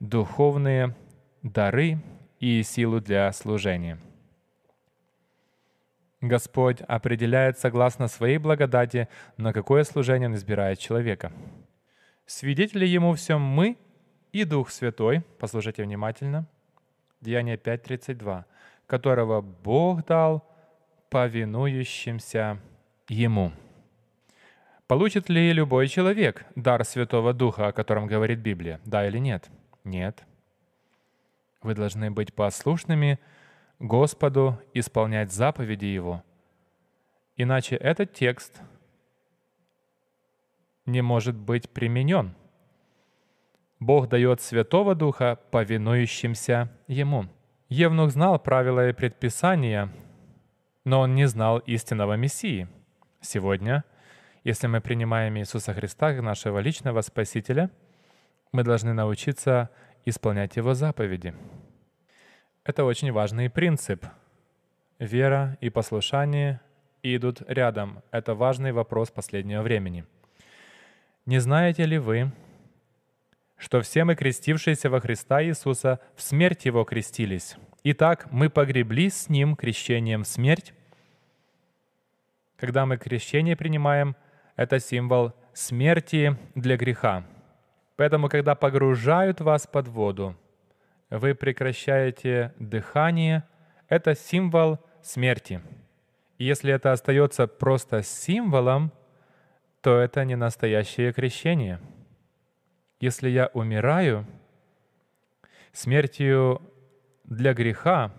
духовные дары и силу для служения. Господь определяет согласно своей благодати, на какое служение Он избирает человека. Свидетели Ему всем мы и Дух Святой, послушайте внимательно, Деяние 5.32, которого Бог дал повинующимся Ему. Получит ли любой человек дар Святого Духа, о котором говорит Библия? Да или нет? Нет. Вы должны быть послушными – Господу исполнять заповеди Его. Иначе этот текст не может быть применен. Бог дает Святого Духа повинующимся Ему. Евнух знал правила и предписания, но он не знал истинного Мессии. Сегодня, если мы принимаем Иисуса Христа как нашего личного Спасителя, мы должны научиться исполнять Его заповеди. Это очень важный принцип. Вера и послушание идут рядом. Это важный вопрос последнего времени. Не знаете ли вы, что все мы, крестившиеся во Христа Иисуса, в смерть Его крестились? Итак, мы погребли с Ним крещением в смерть. Когда мы крещение принимаем, это символ смерти для греха. Поэтому, когда погружают вас под воду, вы прекращаете дыхание, это символ смерти. И если это остается просто символом, то это не настоящее крещение. Если я умираю, смертью для греха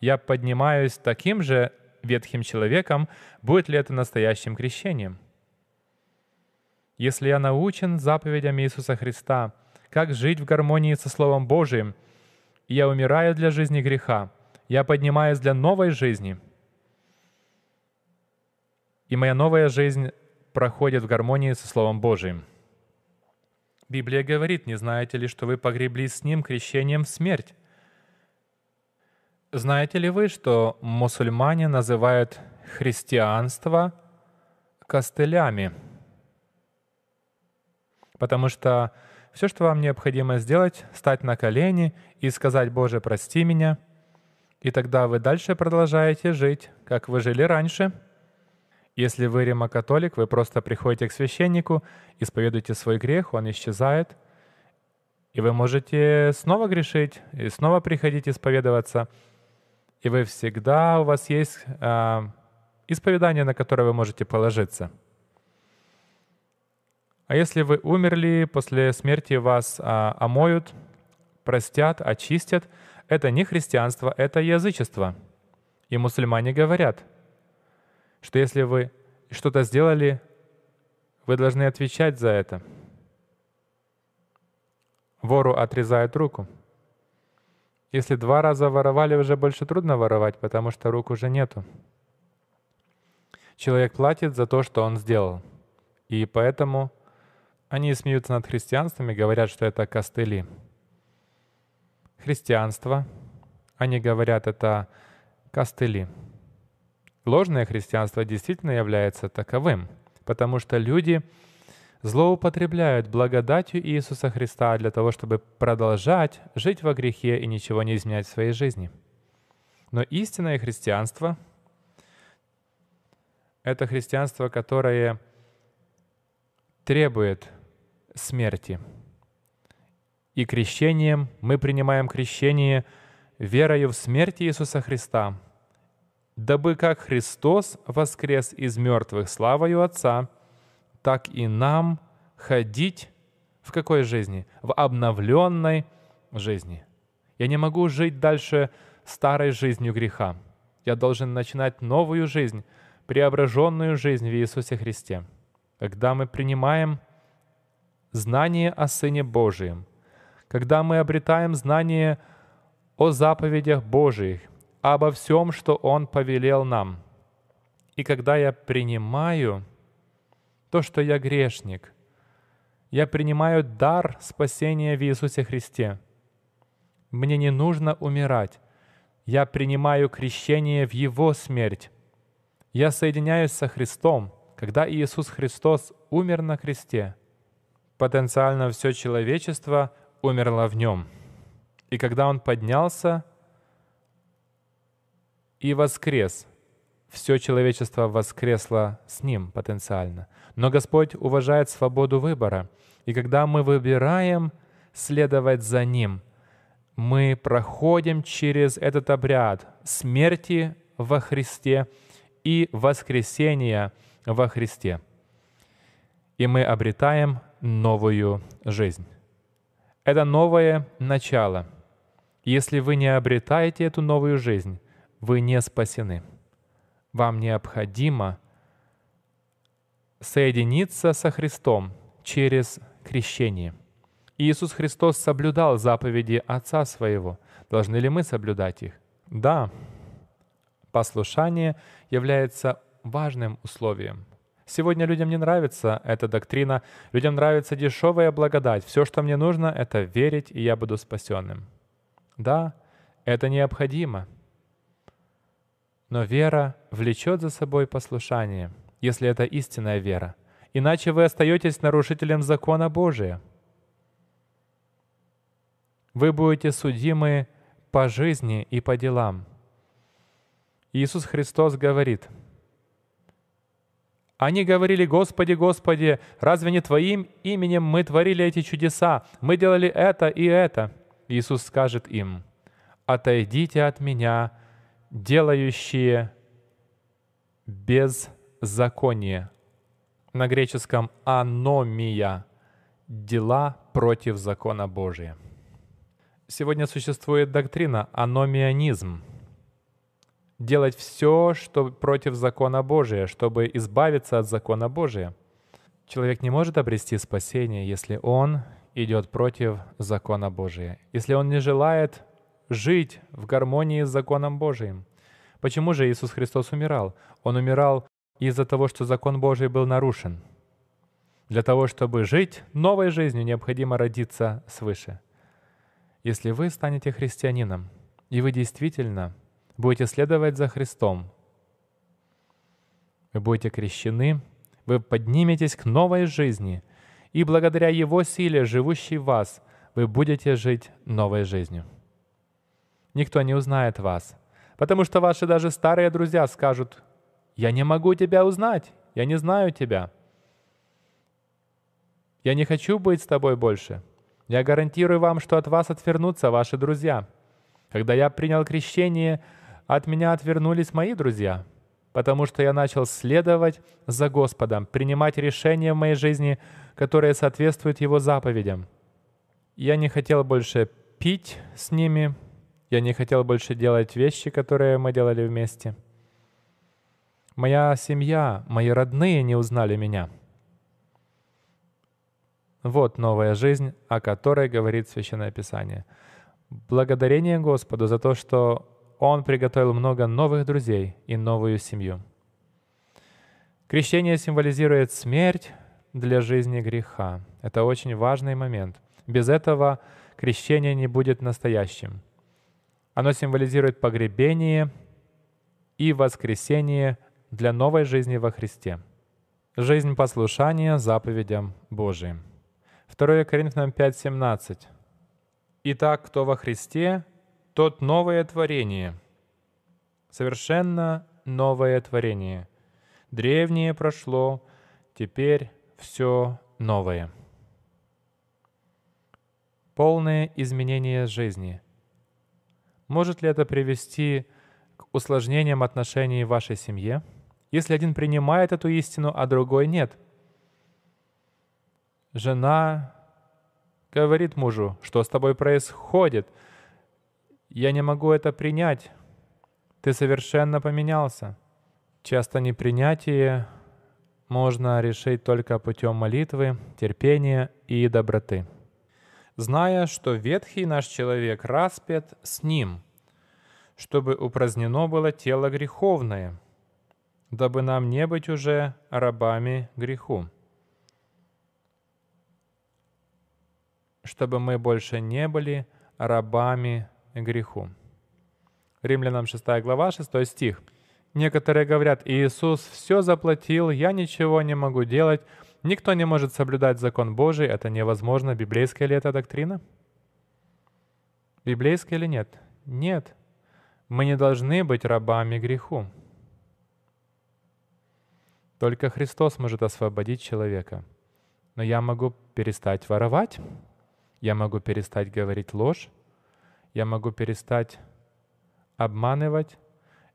я поднимаюсь таким же ветхим человеком, будет ли это настоящим крещением? Если я научен заповедям Иисуса Христа, как жить в гармонии со Словом Божиим — я умираю для жизни греха. Я поднимаюсь для новой жизни. И моя новая жизнь проходит в гармонии со Словом Божиим. Библия говорит, не знаете ли, что вы погребли с ним крещением в смерть? Знаете ли вы, что мусульмане называют христианство костылями? Потому что все, что вам необходимо сделать, стать на колени и сказать «Боже, прости меня», и тогда вы дальше продолжаете жить, как вы жили раньше. Если вы римокатолик, вы просто приходите к священнику, исповедуете свой грех, он исчезает, и вы можете снова грешить, и снова приходить исповедоваться, и вы всегда, у вас есть э, исповедание, на которое вы можете положиться — а если вы умерли, после смерти вас а, омоют, простят, очистят, это не христианство, это язычество. И мусульмане говорят, что если вы что-то сделали, вы должны отвечать за это. Вору отрезают руку. Если два раза воровали, уже больше трудно воровать, потому что рук уже нету. Человек платит за то, что он сделал. И поэтому они смеются над христианством и говорят, что это костыли. Христианство, они говорят, это костыли. Ложное христианство действительно является таковым, потому что люди злоупотребляют благодатью Иисуса Христа для того, чтобы продолжать жить во грехе и ничего не изменять в своей жизни. Но истинное христианство — это христианство, которое требует смерти. И крещением мы принимаем крещение верою в смерть Иисуса Христа, дабы как Христос воскрес из мертвых славою Отца, так и нам ходить в какой жизни? В обновленной жизни. Я не могу жить дальше старой жизнью греха. Я должен начинать новую жизнь, преображенную жизнь в Иисусе Христе. Когда мы принимаем знание о Сыне Божием. Когда мы обретаем знание о заповедях Божиих, обо всем, что Он повелел нам. И когда я принимаю то, что я грешник, я принимаю дар спасения в Иисусе Христе. Мне не нужно умирать. Я принимаю крещение в Его смерть. Я соединяюсь со Христом, когда Иисус Христос умер на кресте — Потенциально все человечество умерло в нем. И когда он поднялся и воскрес, все человечество воскресло с ним потенциально. Но Господь уважает свободу выбора. И когда мы выбираем следовать за ним, мы проходим через этот обряд смерти во Христе и воскресения во Христе. И мы обретаем новую жизнь. Это новое начало. Если вы не обретаете эту новую жизнь, вы не спасены. Вам необходимо соединиться со Христом через крещение. Иисус Христос соблюдал заповеди Отца Своего. Должны ли мы соблюдать их? Да. Послушание является важным условием Сегодня людям не нравится эта доктрина, людям нравится дешевая благодать. Все, что мне нужно, это верить, и я буду спасенным. Да, это необходимо. Но вера влечет за собой послушание, если это истинная вера. Иначе вы остаетесь нарушителем закона Божия. Вы будете судимы по жизни и по делам. Иисус Христос говорит – они говорили, «Господи, Господи, разве не Твоим именем мы творили эти чудеса? Мы делали это и это». Иисус скажет им, «Отойдите от Меня, делающие беззаконие». На греческом «аномия» — дела против закона Божия. Сегодня существует доктрина «аномианизм», делать все, что против закона Божия, чтобы избавиться от закона Божия. Человек не может обрести спасение, если он идет против закона Божия, если он не желает жить в гармонии с законом Божиим. Почему же Иисус Христос умирал? Он умирал из-за того, что закон Божий был нарушен. Для того, чтобы жить новой жизнью, необходимо родиться свыше. Если вы станете христианином, и вы действительно – будете следовать за Христом. Вы будете крещены, вы подниметесь к новой жизни, и благодаря Его силе, живущей в вас, вы будете жить новой жизнью. Никто не узнает вас, потому что ваши даже старые друзья скажут, «Я не могу тебя узнать, я не знаю тебя». Я не хочу быть с тобой больше. Я гарантирую вам, что от вас отвернутся ваши друзья. Когда я принял крещение, от меня отвернулись мои друзья, потому что я начал следовать за Господом, принимать решения в моей жизни, которые соответствуют Его заповедям. Я не хотел больше пить с ними, я не хотел больше делать вещи, которые мы делали вместе. Моя семья, мои родные не узнали меня. Вот новая жизнь, о которой говорит Священное Писание. Благодарение Господу за то, что он приготовил много новых друзей и новую семью. Крещение символизирует смерть для жизни греха. Это очень важный момент. Без этого крещение не будет настоящим. Оно символизирует погребение и воскресение для новой жизни во Христе. Жизнь послушания заповедям Божиим. 2 Коринфянам 5:17. Итак, кто во Христе, тот новое творение, совершенно новое творение. Древнее прошло, теперь все новое. Полное изменение жизни. Может ли это привести к усложнениям отношений в вашей семье, если один принимает эту истину, а другой нет? Жена говорит мужу, что с тобой происходит – я не могу это принять. Ты совершенно поменялся. Часто непринятие можно решить только путем молитвы, терпения и доброты. Зная, что ветхий наш человек распят с ним, чтобы упразднено было тело греховное, дабы нам не быть уже рабами греху. Чтобы мы больше не были рабами греху. Римлянам 6 глава, 6 стих. Некоторые говорят, Иисус все заплатил, я ничего не могу делать, никто не может соблюдать закон Божий, это невозможно. Библейская ли это доктрина? Библейская или нет? Нет. Мы не должны быть рабами греху. Только Христос может освободить человека. Но я могу перестать воровать, я могу перестать говорить ложь, я могу перестать обманывать,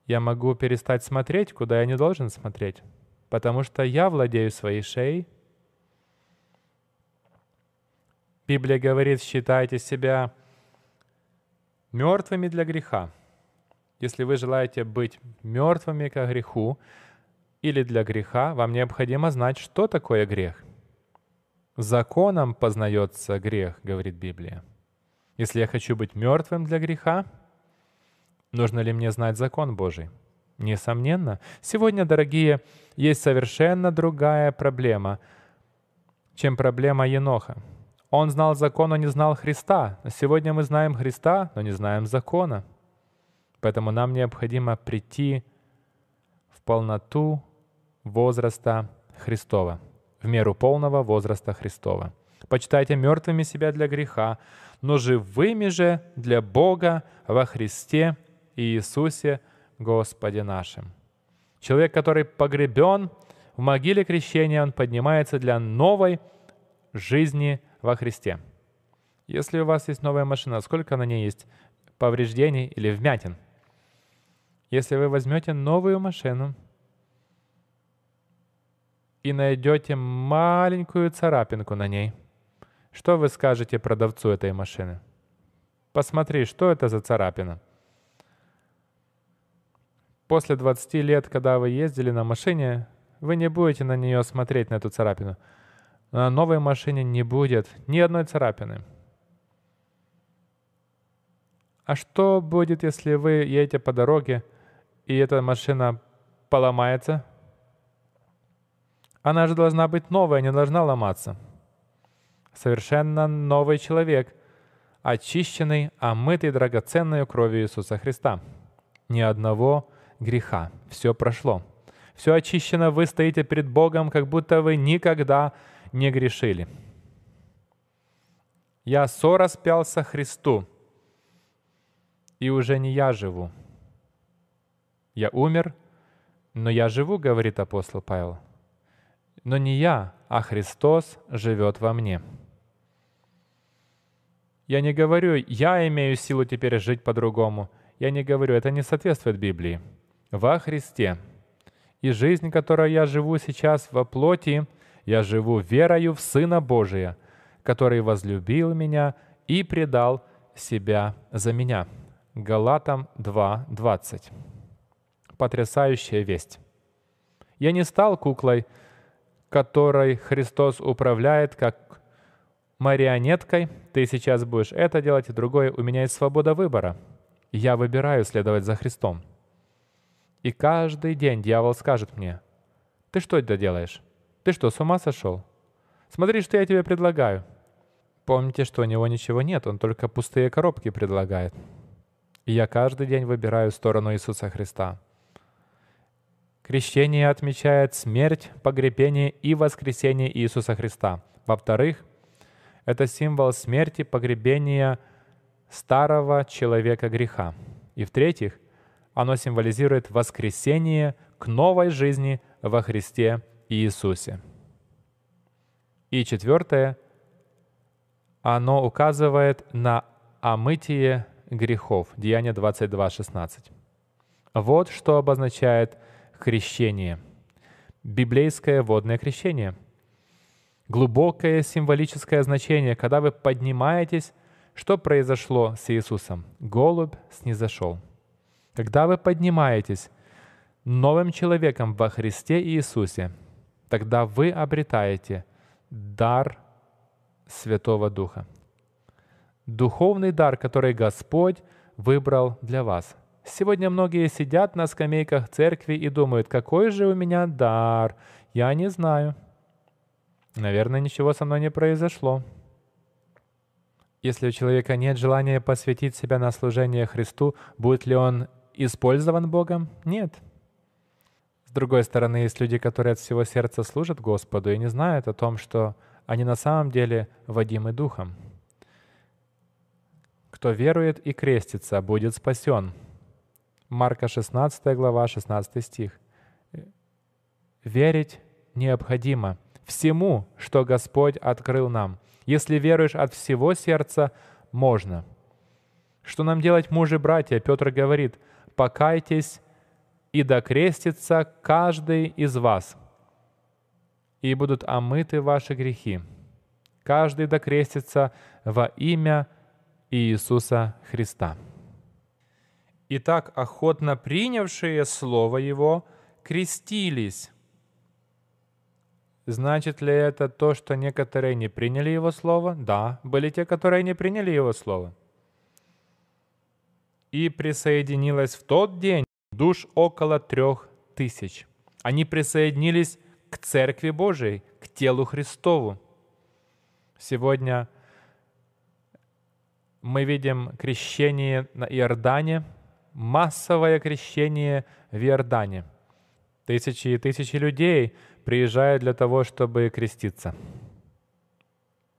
я могу перестать смотреть, куда я не должен смотреть, потому что я владею своей шеей. Библия говорит, считайте себя мертвыми для греха. Если вы желаете быть мертвыми к греху или для греха, вам необходимо знать, что такое грех. Законом познается грех, говорит Библия. Если я хочу быть мертвым для греха, нужно ли мне знать закон Божий? Несомненно. Сегодня, дорогие, есть совершенно другая проблема, чем проблема Еноха. Он знал закон, но не знал Христа. сегодня мы знаем Христа, но не знаем закона. Поэтому нам необходимо прийти в полноту возраста Христова, в меру полного возраста Христова. Почитайте мертвыми себя для греха, но живыми же для Бога во Христе и Иисусе Господе нашим. Человек, который погребен в могиле крещения, он поднимается для новой жизни во Христе. Если у вас есть новая машина, сколько на ней есть повреждений или вмятин? Если вы возьмете новую машину и найдете маленькую царапинку на ней – что вы скажете продавцу этой машины? Посмотри, что это за царапина. После 20 лет, когда вы ездили на машине, вы не будете на нее смотреть, на эту царапину. На новой машине не будет ни одной царапины. А что будет, если вы едете по дороге, и эта машина поломается? Она же должна быть новая, не должна ломаться совершенно новый человек, очищенный, омытый драгоценной кровью Иисуса Христа. Ни одного греха. Все прошло. Все очищено, вы стоите перед Богом, как будто вы никогда не грешили. Я сораспялся Христу, и уже не я живу. Я умер, но я живу, говорит апостол Павел. Но не я, а Христос живет во мне. Я не говорю, я имею силу теперь жить по-другому. Я не говорю, это не соответствует Библии. Во Христе. И жизнь, которую я живу сейчас во плоти, я живу верою в Сына Божия, который возлюбил меня и предал себя за меня. Галатам 2.20. Потрясающая весть. Я не стал куклой, которой Христос управляет, как марионеткой, ты сейчас будешь это делать, и другое, у меня есть свобода выбора. Я выбираю следовать за Христом. И каждый день дьявол скажет мне, ты что это делаешь? Ты что, с ума сошел? Смотри, что я тебе предлагаю. Помните, что у него ничего нет, он только пустые коробки предлагает. И я каждый день выбираю сторону Иисуса Христа. Крещение отмечает смерть, погребение и воскресение Иисуса Христа. Во-вторых, это символ смерти, погребения старого человека греха. И в-третьих, оно символизирует воскресение к новой жизни во Христе Иисусе. И четвертое, оно указывает на омытие грехов. Деяние 22.16. Вот что обозначает крещение. Библейское водное крещение глубокое символическое значение, когда вы поднимаетесь, что произошло с Иисусом? Голубь снизошел. Когда вы поднимаетесь новым человеком во Христе Иисусе, тогда вы обретаете дар Святого Духа. Духовный дар, который Господь выбрал для вас. Сегодня многие сидят на скамейках церкви и думают, какой же у меня дар, я не знаю. Наверное, ничего со мной не произошло. Если у человека нет желания посвятить себя на служение Христу, будет ли он использован Богом? Нет. С другой стороны, есть люди, которые от всего сердца служат Господу и не знают о том, что они на самом деле водимы Духом. «Кто верует и крестится, будет спасен». Марка 16 глава, 16 стих. Верить необходимо — всему, что Господь открыл нам. Если веруешь от всего сердца, можно. Что нам делать, мужи, братья? Петр говорит, покайтесь и докрестится каждый из вас, и будут омыты ваши грехи. Каждый докрестится во имя Иисуса Христа. Итак, охотно принявшие Слово Его крестились, Значит ли это то, что некоторые не приняли его слово? Да, были те, которые не приняли его слово. И присоединилось в тот день душ около трех тысяч. Они присоединились к Церкви Божией, к телу Христову. Сегодня мы видим крещение на Иордане, массовое крещение в Иордане. Тысячи и тысячи людей – приезжает для того, чтобы креститься.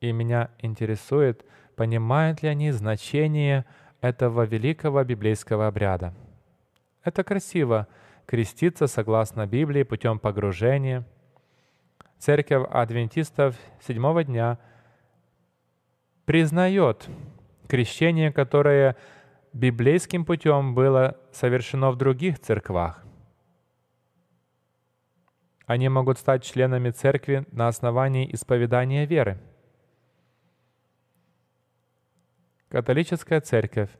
И меня интересует, понимают ли они значение этого великого библейского обряда. Это красиво — креститься согласно Библии путем погружения. Церковь адвентистов седьмого дня признает крещение, которое библейским путем было совершено в других церквах — они могут стать членами церкви на основании исповедания веры. Католическая церковь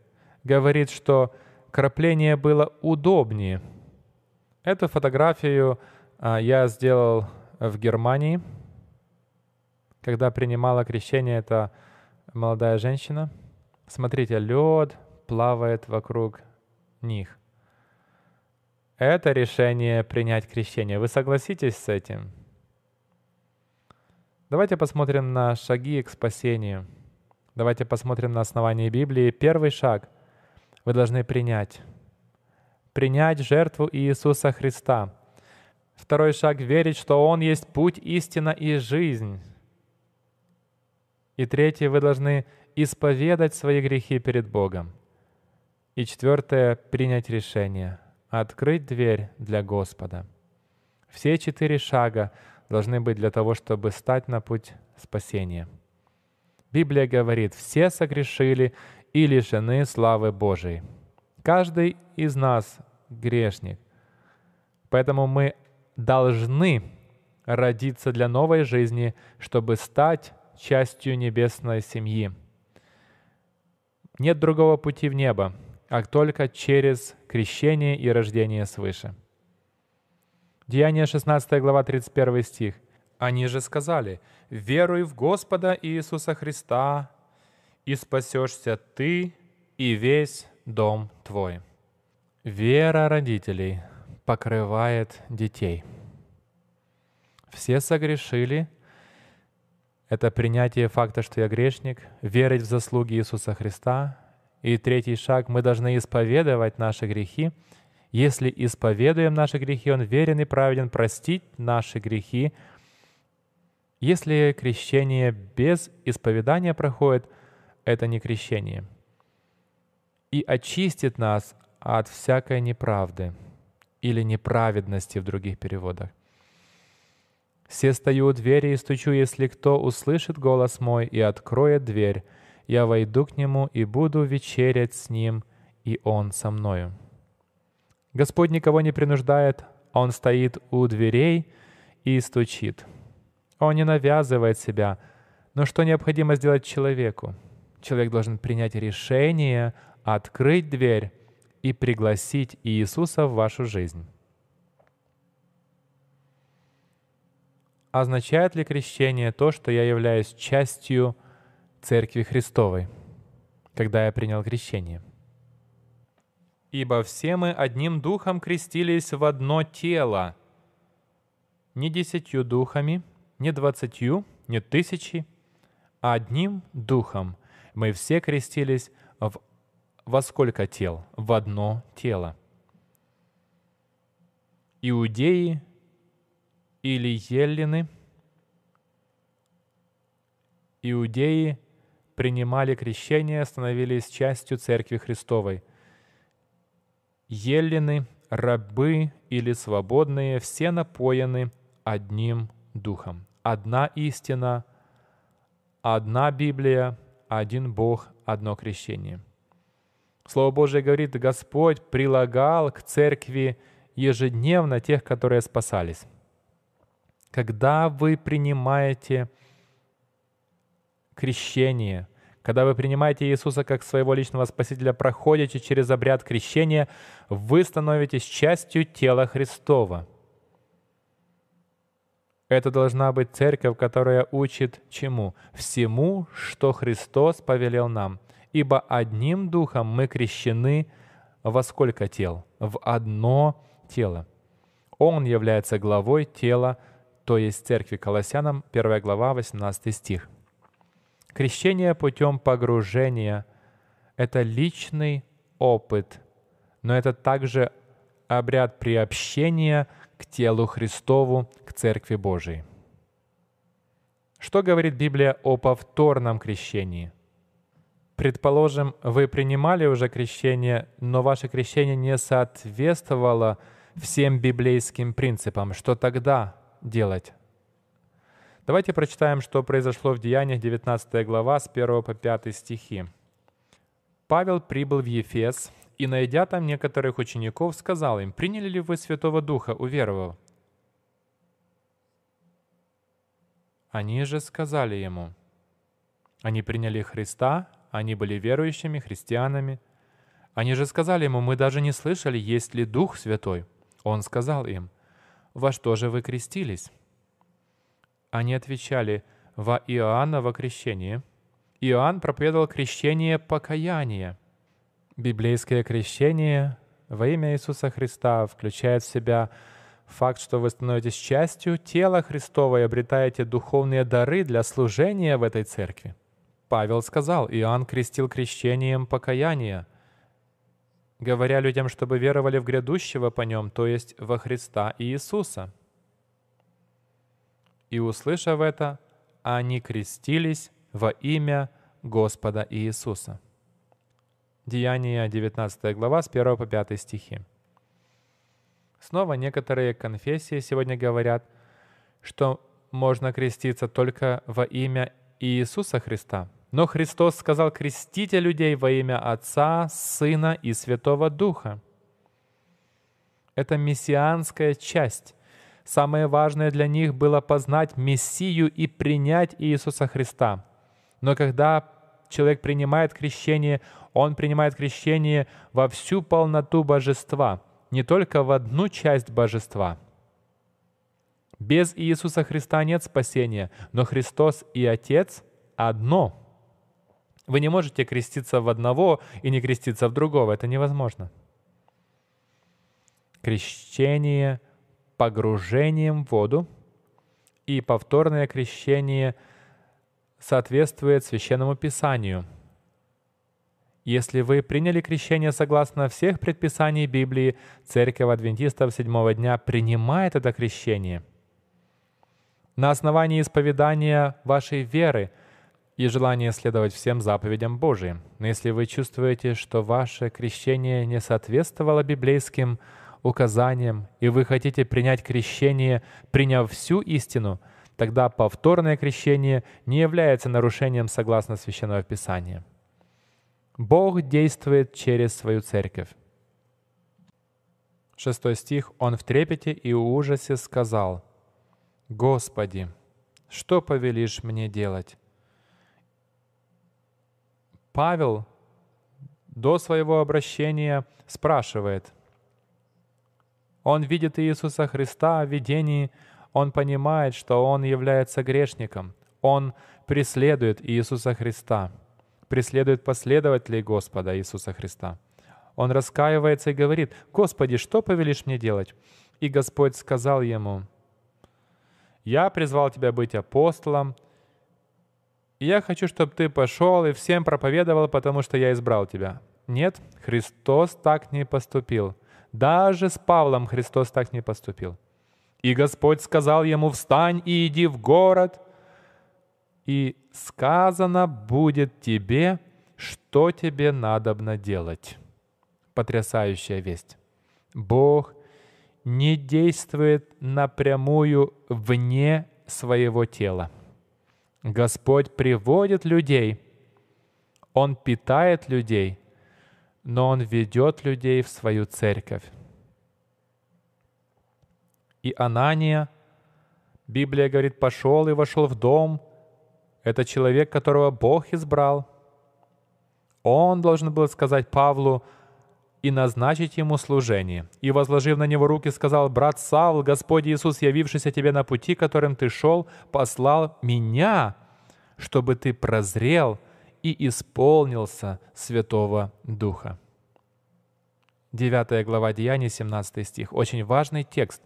говорит, что крапление было удобнее. Эту фотографию а, я сделал в Германии, когда принимала крещение эта молодая женщина. Смотрите, лед плавает вокруг них это решение принять крещение. Вы согласитесь с этим? Давайте посмотрим на шаги к спасению. Давайте посмотрим на основании Библии. Первый шаг. Вы должны принять. Принять жертву Иисуса Христа. Второй шаг — верить, что Он есть путь, истина и жизнь. И третье — вы должны исповедать свои грехи перед Богом. И четвертое — принять решение — открыть дверь для Господа. Все четыре шага должны быть для того, чтобы стать на путь спасения. Библия говорит, все согрешили и лишены славы Божией. Каждый из нас грешник. Поэтому мы должны родиться для новой жизни, чтобы стать частью небесной семьи. Нет другого пути в небо, а только через крещение и рождение свыше. Деяние 16 глава 31 стих. Они же сказали, «Веруй в Господа Иисуса Христа, и спасешься ты и весь дом твой». Вера родителей покрывает детей. Все согрешили. Это принятие факта, что я грешник, верить в заслуги Иисуса Христа, и третий шаг, мы должны исповедовать наши грехи. Если исповедуем наши грехи, Он верен и праведен простить наши грехи. Если крещение без исповедания проходит, это не крещение. И очистит нас от всякой неправды или неправедности в других переводах. «Все стою у двери и стучу, если кто услышит голос мой и откроет дверь, я войду к нему и буду вечерять с ним, и он со мною». Господь никого не принуждает, он стоит у дверей и стучит. Он не навязывает себя, но что необходимо сделать человеку? Человек должен принять решение открыть дверь и пригласить Иисуса в вашу жизнь. Означает ли крещение то, что я являюсь частью Церкви Христовой, когда я принял крещение. Ибо все мы одним духом крестились в одно тело, не десятью духами, не двадцатью, не тысячи, а одним духом мы все крестились в во сколько тел? В одно тело. Иудеи или еллины, иудеи принимали крещение, становились частью Церкви Христовой. Елены, рабы или свободные, все напоены одним духом. Одна истина, одна Библия, один Бог, одно крещение. Слово Божие говорит, Господь прилагал к церкви ежедневно тех, которые спасались. Когда вы принимаете крещение – когда вы принимаете Иисуса как своего личного Спасителя, проходите через обряд крещения, вы становитесь частью тела Христова. Это должна быть церковь, которая учит чему? Всему, что Христос повелел нам. Ибо одним духом мы крещены во сколько тел? В одно тело. Он является главой тела, то есть церкви Колоссянам, 1 глава, 18 стих. Крещение путем погружения — это личный опыт, но это также обряд приобщения к телу Христову, к Церкви Божией. Что говорит Библия о повторном крещении? Предположим, вы принимали уже крещение, но ваше крещение не соответствовало всем библейским принципам. Что тогда делать? Давайте прочитаем, что произошло в Деяниях 19 глава с 1 по 5 стихи. Павел прибыл в Ефес и, найдя там некоторых учеников, сказал им, «Приняли ли вы Святого Духа, Уверовал. Они же сказали ему, «Они приняли Христа, они были верующими, христианами. Они же сказали ему, мы даже не слышали, есть ли Дух Святой». Он сказал им, «Во что же вы крестились?» Они отвечали, «Во Иоанна во крещении». Иоанн проповедовал крещение покаяния. Библейское крещение во имя Иисуса Христа включает в себя факт, что вы становитесь частью тела Христова и обретаете духовные дары для служения в этой церкви. Павел сказал, Иоанн крестил крещением покаяния, говоря людям, чтобы веровали в грядущего по нем, то есть во Христа и Иисуса – и услышав это, они крестились во имя Господа Иисуса. Деяния 19 глава с 1 по 5 стихи. Снова некоторые конфессии сегодня говорят, что можно креститься только во имя Иисуса Христа. Но Христос сказал, крестите людей во имя Отца, Сына и Святого Духа. Это мессианская часть самое важное для них было познать Мессию и принять Иисуса Христа. Но когда человек принимает крещение, он принимает крещение во всю полноту божества, не только в одну часть божества. Без Иисуса Христа нет спасения, но Христос и Отец — одно. Вы не можете креститься в одного и не креститься в другого, это невозможно. Крещение — погружением в воду, и повторное крещение соответствует священному писанию. Если вы приняли крещение согласно всех предписаний Библии, Церковь адвентистов седьмого дня принимает это крещение. На основании исповедания вашей веры и желания следовать всем заповедям Божиим. Но если вы чувствуете, что ваше крещение не соответствовало библейским указаниям, и вы хотите принять крещение, приняв всю истину, тогда повторное крещение не является нарушением согласно Священного Писания. Бог действует через свою церковь. Шестой стих. «Он в трепете и ужасе сказал, «Господи, что повелишь мне делать?» Павел до своего обращения спрашивает – он видит Иисуса Христа в видении, он понимает, что он является грешником. Он преследует Иисуса Христа, преследует последователей Господа Иисуса Христа. Он раскаивается и говорит, «Господи, что повелишь мне делать?» И Господь сказал ему, «Я призвал тебя быть апостолом, и я хочу, чтобы ты пошел и всем проповедовал, потому что я избрал тебя». Нет, Христос так не поступил — даже с Павлом Христос так не поступил. И Господь сказал ему, встань и иди в город, и сказано будет тебе, что тебе надобно делать. Потрясающая весть. Бог не действует напрямую вне своего тела. Господь приводит людей, Он питает людей – но Он ведет людей в свою церковь. И Анания, Библия говорит, пошел и вошел в дом. Это человек, которого Бог избрал. Он должен был сказать Павлу и назначить ему служение. И, возложив на него руки, сказал, «Брат Савл, Господь Иисус, явившийся тебе на пути, которым ты шел, послал меня, чтобы ты прозрел, и исполнился Святого Духа. 9 глава Деяний, 17 стих. Очень важный текст.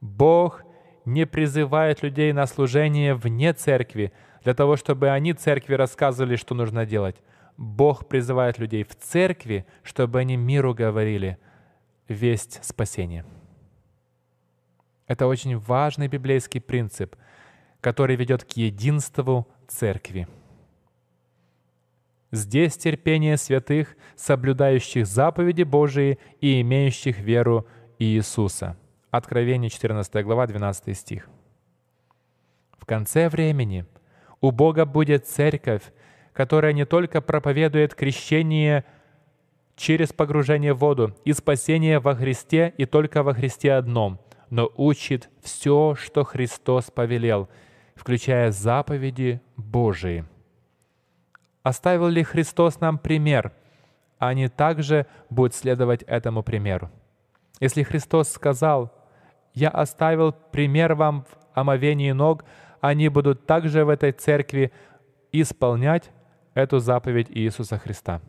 «Бог не призывает людей на служение вне церкви, для того, чтобы они церкви рассказывали, что нужно делать. Бог призывает людей в церкви, чтобы они миру говорили весть спасения. Это очень важный библейский принцип, который ведет к единству церкви. Здесь терпение святых, соблюдающих заповеди Божии и имеющих веру Иисуса. Откровение 14 глава 12 стих. В конце времени у Бога будет церковь, которая не только проповедует крещение через погружение в воду и спасение во Христе и только во Христе одном, но учит все, что Христос повелел, включая заповеди Божии. Оставил ли Христос нам пример? они также будут следовать этому примеру. Если Христос сказал, «Я оставил пример вам в омовении ног», они будут также в этой церкви исполнять эту заповедь Иисуса Христа.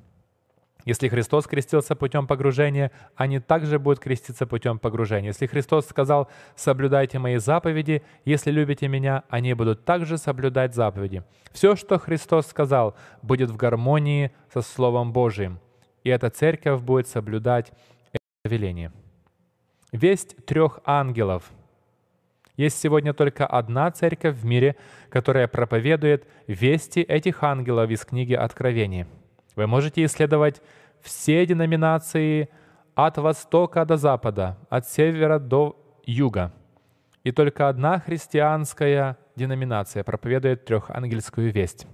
Если Христос крестился путем погружения, они также будут креститься путем погружения. Если Христос сказал «соблюдайте мои заповеди», если любите меня, они будут также соблюдать заповеди. Все, что Христос сказал, будет в гармонии со Словом Божиим. И эта церковь будет соблюдать это веление. Весть трех ангелов – есть сегодня только одна церковь в мире, которая проповедует вести этих ангелов из книги Откровений — вы можете исследовать все деноминации от востока до запада, от севера до юга. И только одна христианская деноминация проповедует трехангельскую весть.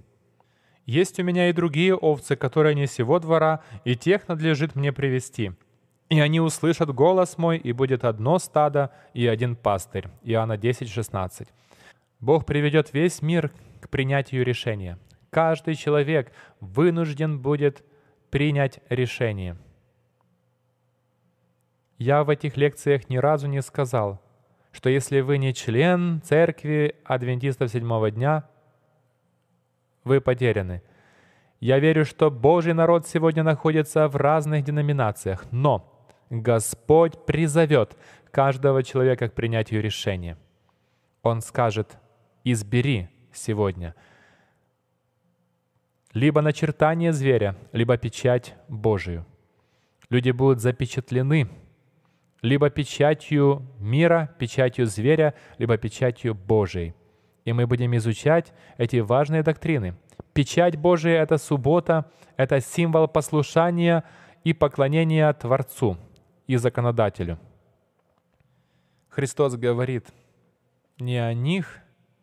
Есть у меня и другие овцы, которые не сего двора, и тех надлежит мне привести. И они услышат голос мой, и будет одно стадо и один пастырь». Иоанна 10, 16. Бог приведет весь мир к принятию решения каждый человек вынужден будет принять решение. Я в этих лекциях ни разу не сказал, что если вы не член церкви адвентистов седьмого дня, вы потеряны. Я верю, что Божий народ сегодня находится в разных деноминациях, но Господь призовет каждого человека к принятию решения. Он скажет, избери сегодня – либо начертание зверя, либо печать Божию. Люди будут запечатлены либо печатью мира, печатью зверя, либо печатью Божией. И мы будем изучать эти важные доктрины. Печать Божия — это суббота, это символ послушания и поклонения Творцу и Законодателю. Христос говорит, «Не о них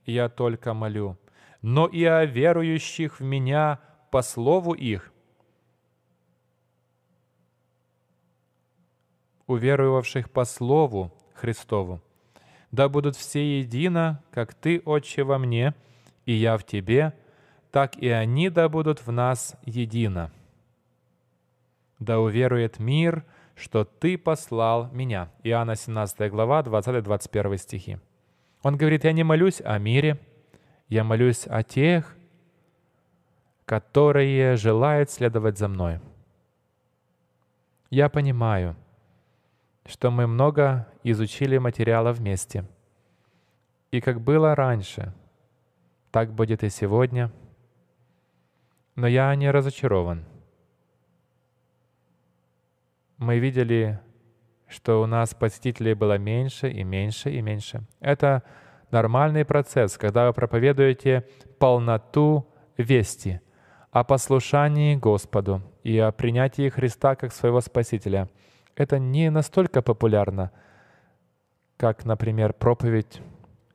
я только молю, но и о верующих в Меня по слову их». уверовавших по Слову Христову. Да будут все едино, как Ты, Отче, во мне, и я в Тебе, так и они да будут в нас едино. Да уверует мир, что Ты послал меня». Иоанна 17 глава, 20-21 стихи. Он говорит, «Я не молюсь о мире, я молюсь о тех, которые желают следовать за мной. Я понимаю, что мы много изучили материала вместе. И как было раньше, так будет и сегодня. Но я не разочарован. Мы видели, что у нас посетителей было меньше и меньше и меньше. Это нормальный процесс, когда вы проповедуете полноту вести о послушании Господу и о принятии Христа как своего Спасителя. Это не настолько популярно, как, например, проповедь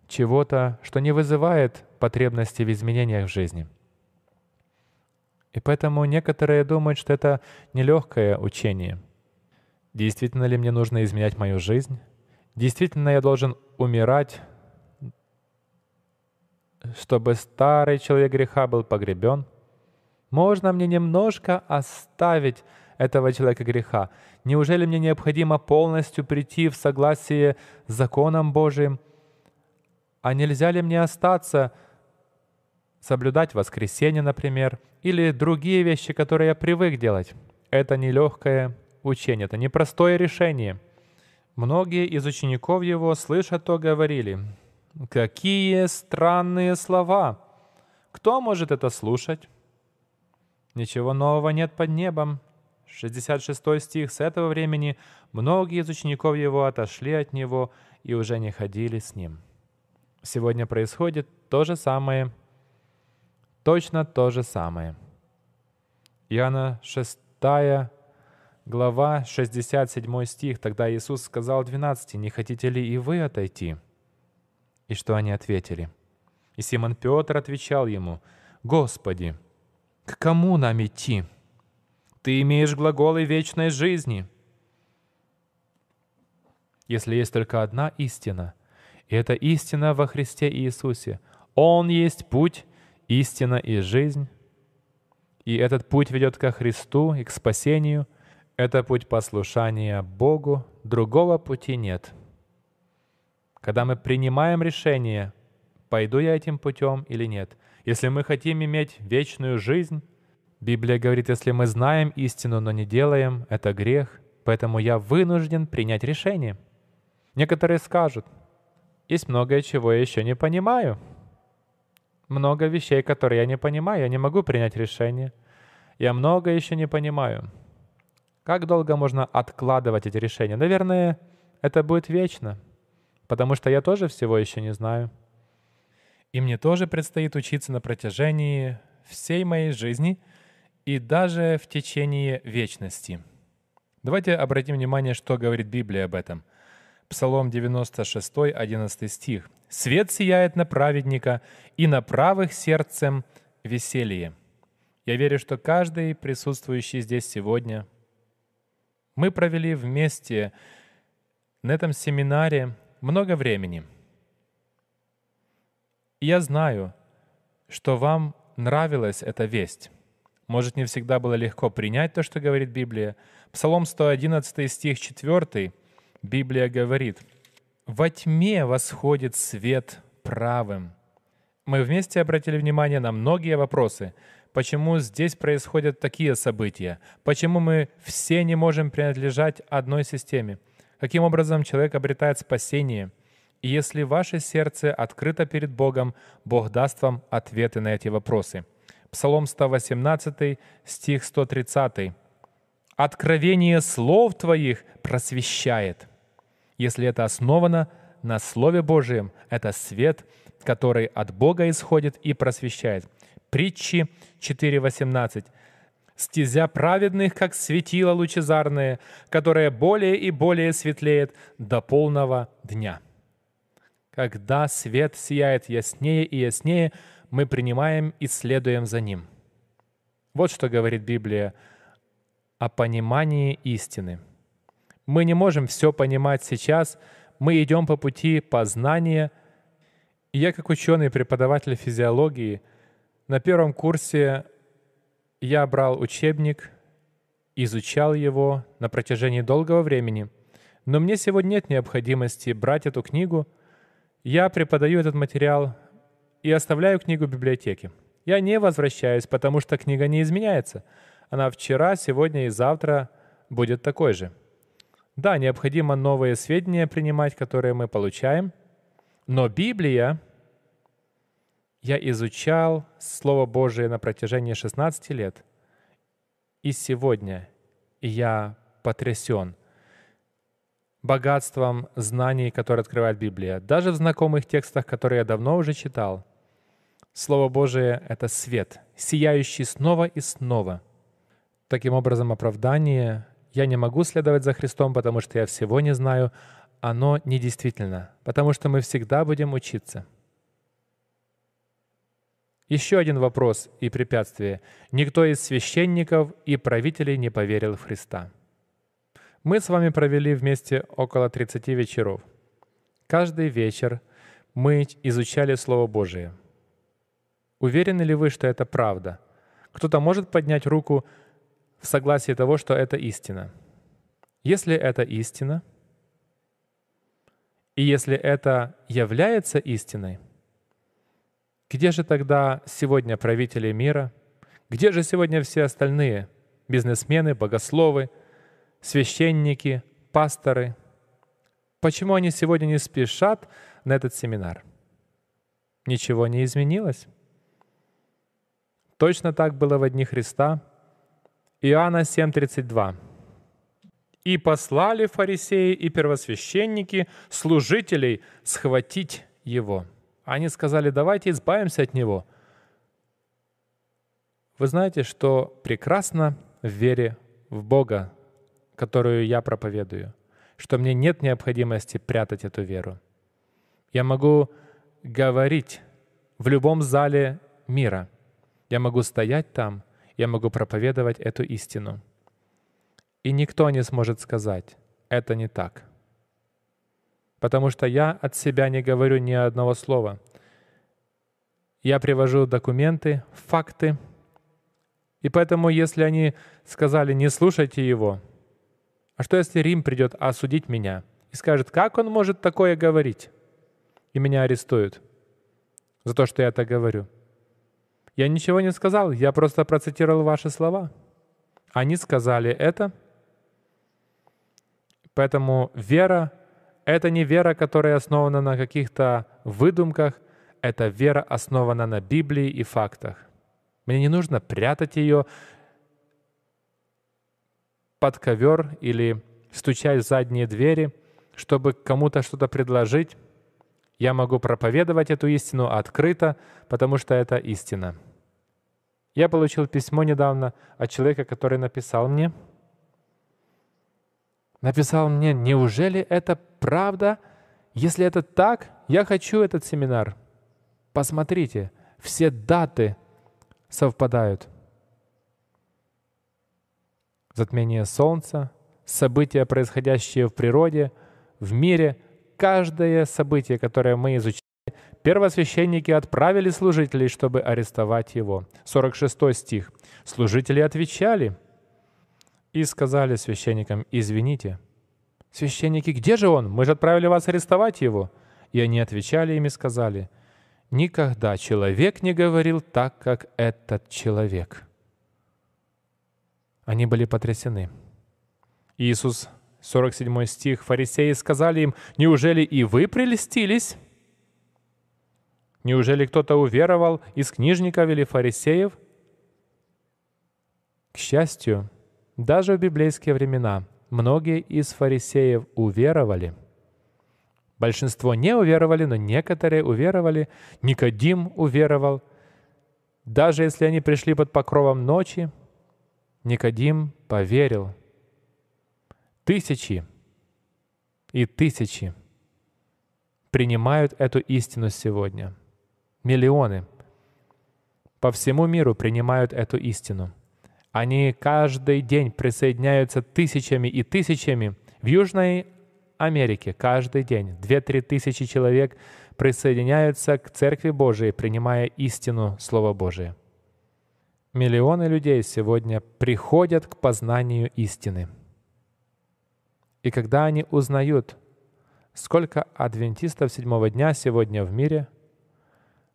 чего-то, что не вызывает потребности в изменениях в жизни. И поэтому некоторые думают, что это нелегкое учение. Действительно ли мне нужно изменять мою жизнь? Действительно я должен умирать чтобы старый человек греха был погребен? Можно мне немножко оставить этого человека греха? Неужели мне необходимо полностью прийти в согласие с законом Божиим? А нельзя ли мне остаться, соблюдать воскресенье, например, или другие вещи, которые я привык делать? Это нелегкое учение, это непростое решение. Многие из учеников его, слыша то, говорили — Какие странные слова! Кто может это слушать? Ничего нового нет под небом. 66 стих. С этого времени многие из учеников его отошли от него и уже не ходили с ним. Сегодня происходит то же самое. Точно то же самое. Иоанна 6 глава, 67 стих. Тогда Иисус сказал 12, «Не хотите ли и вы отойти?» И что они ответили? И Симон Петр отвечал ему, «Господи, к кому нам идти? Ты имеешь глаголы вечной жизни». Если есть только одна истина, и это истина во Христе Иисусе, Он есть путь, истина и жизнь, и этот путь ведет ко Христу и к спасению, это путь послушания Богу, другого пути нет — когда мы принимаем решение, пойду я этим путем или нет. Если мы хотим иметь вечную жизнь, Библия говорит, если мы знаем истину, но не делаем, это грех, поэтому я вынужден принять решение. Некоторые скажут, есть многое, чего я еще не понимаю. Много вещей, которые я не понимаю, я не могу принять решение. Я много еще не понимаю. Как долго можно откладывать эти решения? Наверное, это будет вечно потому что я тоже всего еще не знаю. И мне тоже предстоит учиться на протяжении всей моей жизни и даже в течение вечности. Давайте обратим внимание, что говорит Библия об этом. Псалом 96, 11 стих. «Свет сияет на праведника, и на правых сердцем веселье». Я верю, что каждый присутствующий здесь сегодня, мы провели вместе на этом семинаре много времени. И я знаю, что вам нравилась эта весть. Может, не всегда было легко принять то, что говорит Библия. Псалом 111 стих 4 Библия говорит, «Во тьме восходит свет правым». Мы вместе обратили внимание на многие вопросы. Почему здесь происходят такие события? Почему мы все не можем принадлежать одной системе? Каким образом человек обретает спасение? И если ваше сердце открыто перед Богом, Бог даст вам ответы на эти вопросы. Псалом 118, стих 130. «Откровение слов твоих просвещает». Если это основано на Слове Божьем, это свет, который от Бога исходит и просвещает. Притчи 4.18 стезя праведных, как светило лучезарное, которое более и более светлеет до полного дня. Когда свет сияет яснее и яснее, мы принимаем и следуем за ним. Вот что говорит Библия о понимании истины. Мы не можем все понимать сейчас, мы идем по пути познания. И я, как ученый, преподаватель физиологии, на первом курсе я брал учебник, изучал его на протяжении долгого времени, но мне сегодня нет необходимости брать эту книгу. Я преподаю этот материал и оставляю книгу в библиотеке. Я не возвращаюсь, потому что книга не изменяется. Она вчера, сегодня и завтра будет такой же. Да, необходимо новые сведения принимать, которые мы получаем, но Библия я изучал Слово Божие на протяжении 16 лет. И сегодня я потрясен богатством знаний, которые открывает Библия. Даже в знакомых текстах, которые я давно уже читал. Слово Божие — это свет, сияющий снова и снова. Таким образом, оправдание «я не могу следовать за Христом, потому что я всего не знаю», оно недействительно, потому что мы всегда будем учиться — еще один вопрос и препятствие. Никто из священников и правителей не поверил в Христа. Мы с вами провели вместе около 30 вечеров. Каждый вечер мы изучали Слово Божие. Уверены ли вы, что это правда? Кто-то может поднять руку в согласии того, что это истина? Если это истина, и если это является истиной — где же тогда сегодня правители мира? Где же сегодня все остальные? Бизнесмены, богословы, священники, пасторы? Почему они сегодня не спешат на этот семинар? Ничего не изменилось. Точно так было в дни Христа. Иоанна 7:32. «И послали фарисеи и первосвященники служителей схватить его». Они сказали, давайте избавимся от него. Вы знаете, что прекрасно в вере в Бога, которую я проповедую, что мне нет необходимости прятать эту веру. Я могу говорить в любом зале мира. Я могу стоять там, я могу проповедовать эту истину. И никто не сможет сказать, это не так потому что я от себя не говорю ни одного слова. Я привожу документы, факты. И поэтому, если они сказали, не слушайте его, а что если Рим придет осудить меня и скажет, как он может такое говорить? И меня арестуют за то, что я так говорю. Я ничего не сказал, я просто процитировал ваши слова. Они сказали это. Поэтому вера это не вера, которая основана на каких-то выдумках, это вера основана на Библии и фактах. Мне не нужно прятать ее под ковер или стучать в задние двери, чтобы кому-то что-то предложить. Я могу проповедовать эту истину открыто, потому что это истина. Я получил письмо недавно от человека, который написал мне — написал мне, неужели это правда? Если это так, я хочу этот семинар. Посмотрите, все даты совпадают. Затмение Солнца, события, происходящие в природе, в мире, каждое событие, которое мы изучили, Первосвященники отправили служителей, чтобы арестовать его. 46 стих. Служители отвечали – и сказали священникам, «Извините». Священники, «Где же он? Мы же отправили вас арестовать его». И они отвечали им и сказали, «Никогда человек не говорил так, как этот человек». Они были потрясены. Иисус, 47 стих, фарисеи сказали им, «Неужели и вы прелестились?» Неужели кто-то уверовал из книжников или фарисеев? К счастью, даже в библейские времена многие из фарисеев уверовали. Большинство не уверовали, но некоторые уверовали. Никодим уверовал. Даже если они пришли под покровом ночи, Никодим поверил. Тысячи и тысячи принимают эту истину сегодня. Миллионы по всему миру принимают эту истину – они каждый день присоединяются тысячами и тысячами. В Южной Америке каждый день 2-3 тысячи человек присоединяются к Церкви Божией, принимая истину Слова Божие. Миллионы людей сегодня приходят к познанию истины. И когда они узнают, сколько адвентистов седьмого дня сегодня в мире,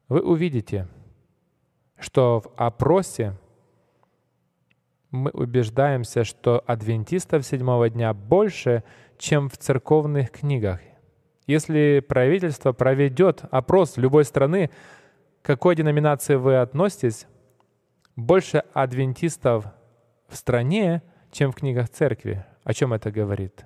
вы увидите, что в опросе – мы убеждаемся, что адвентистов седьмого дня больше, чем в церковных книгах. Если правительство проведет опрос любой страны, к какой деноминации вы относитесь, больше адвентистов в стране, чем в книгах церкви. О чем это говорит?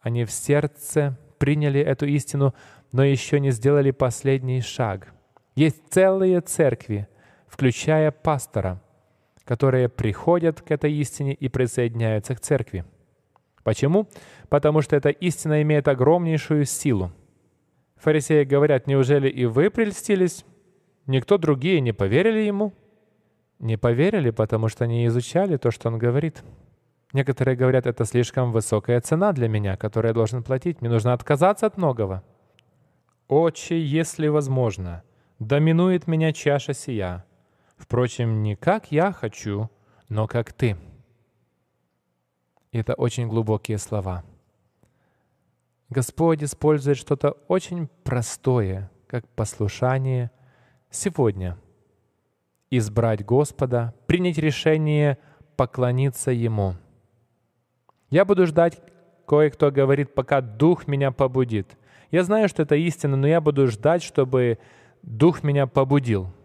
Они в сердце приняли эту истину, но еще не сделали последний шаг. Есть целые церкви, включая пастора — которые приходят к этой истине и присоединяются к церкви. Почему? Потому что эта истина имеет огромнейшую силу. Фарисеи говорят, неужели и вы прельстились? Никто другие не поверили ему? Не поверили, потому что не изучали то, что он говорит. Некоторые говорят, это слишком высокая цена для меня, которую я должен платить. Мне нужно отказаться от многого. «Отче, если возможно, доминует меня чаша сия, Впрочем, не как я хочу, но как ты. это очень глубокие слова. Господь использует что-то очень простое, как послушание сегодня. Избрать Господа, принять решение поклониться Ему. Я буду ждать, кое-кто говорит, пока Дух меня побудит. Я знаю, что это истина, но я буду ждать, чтобы Дух меня побудил –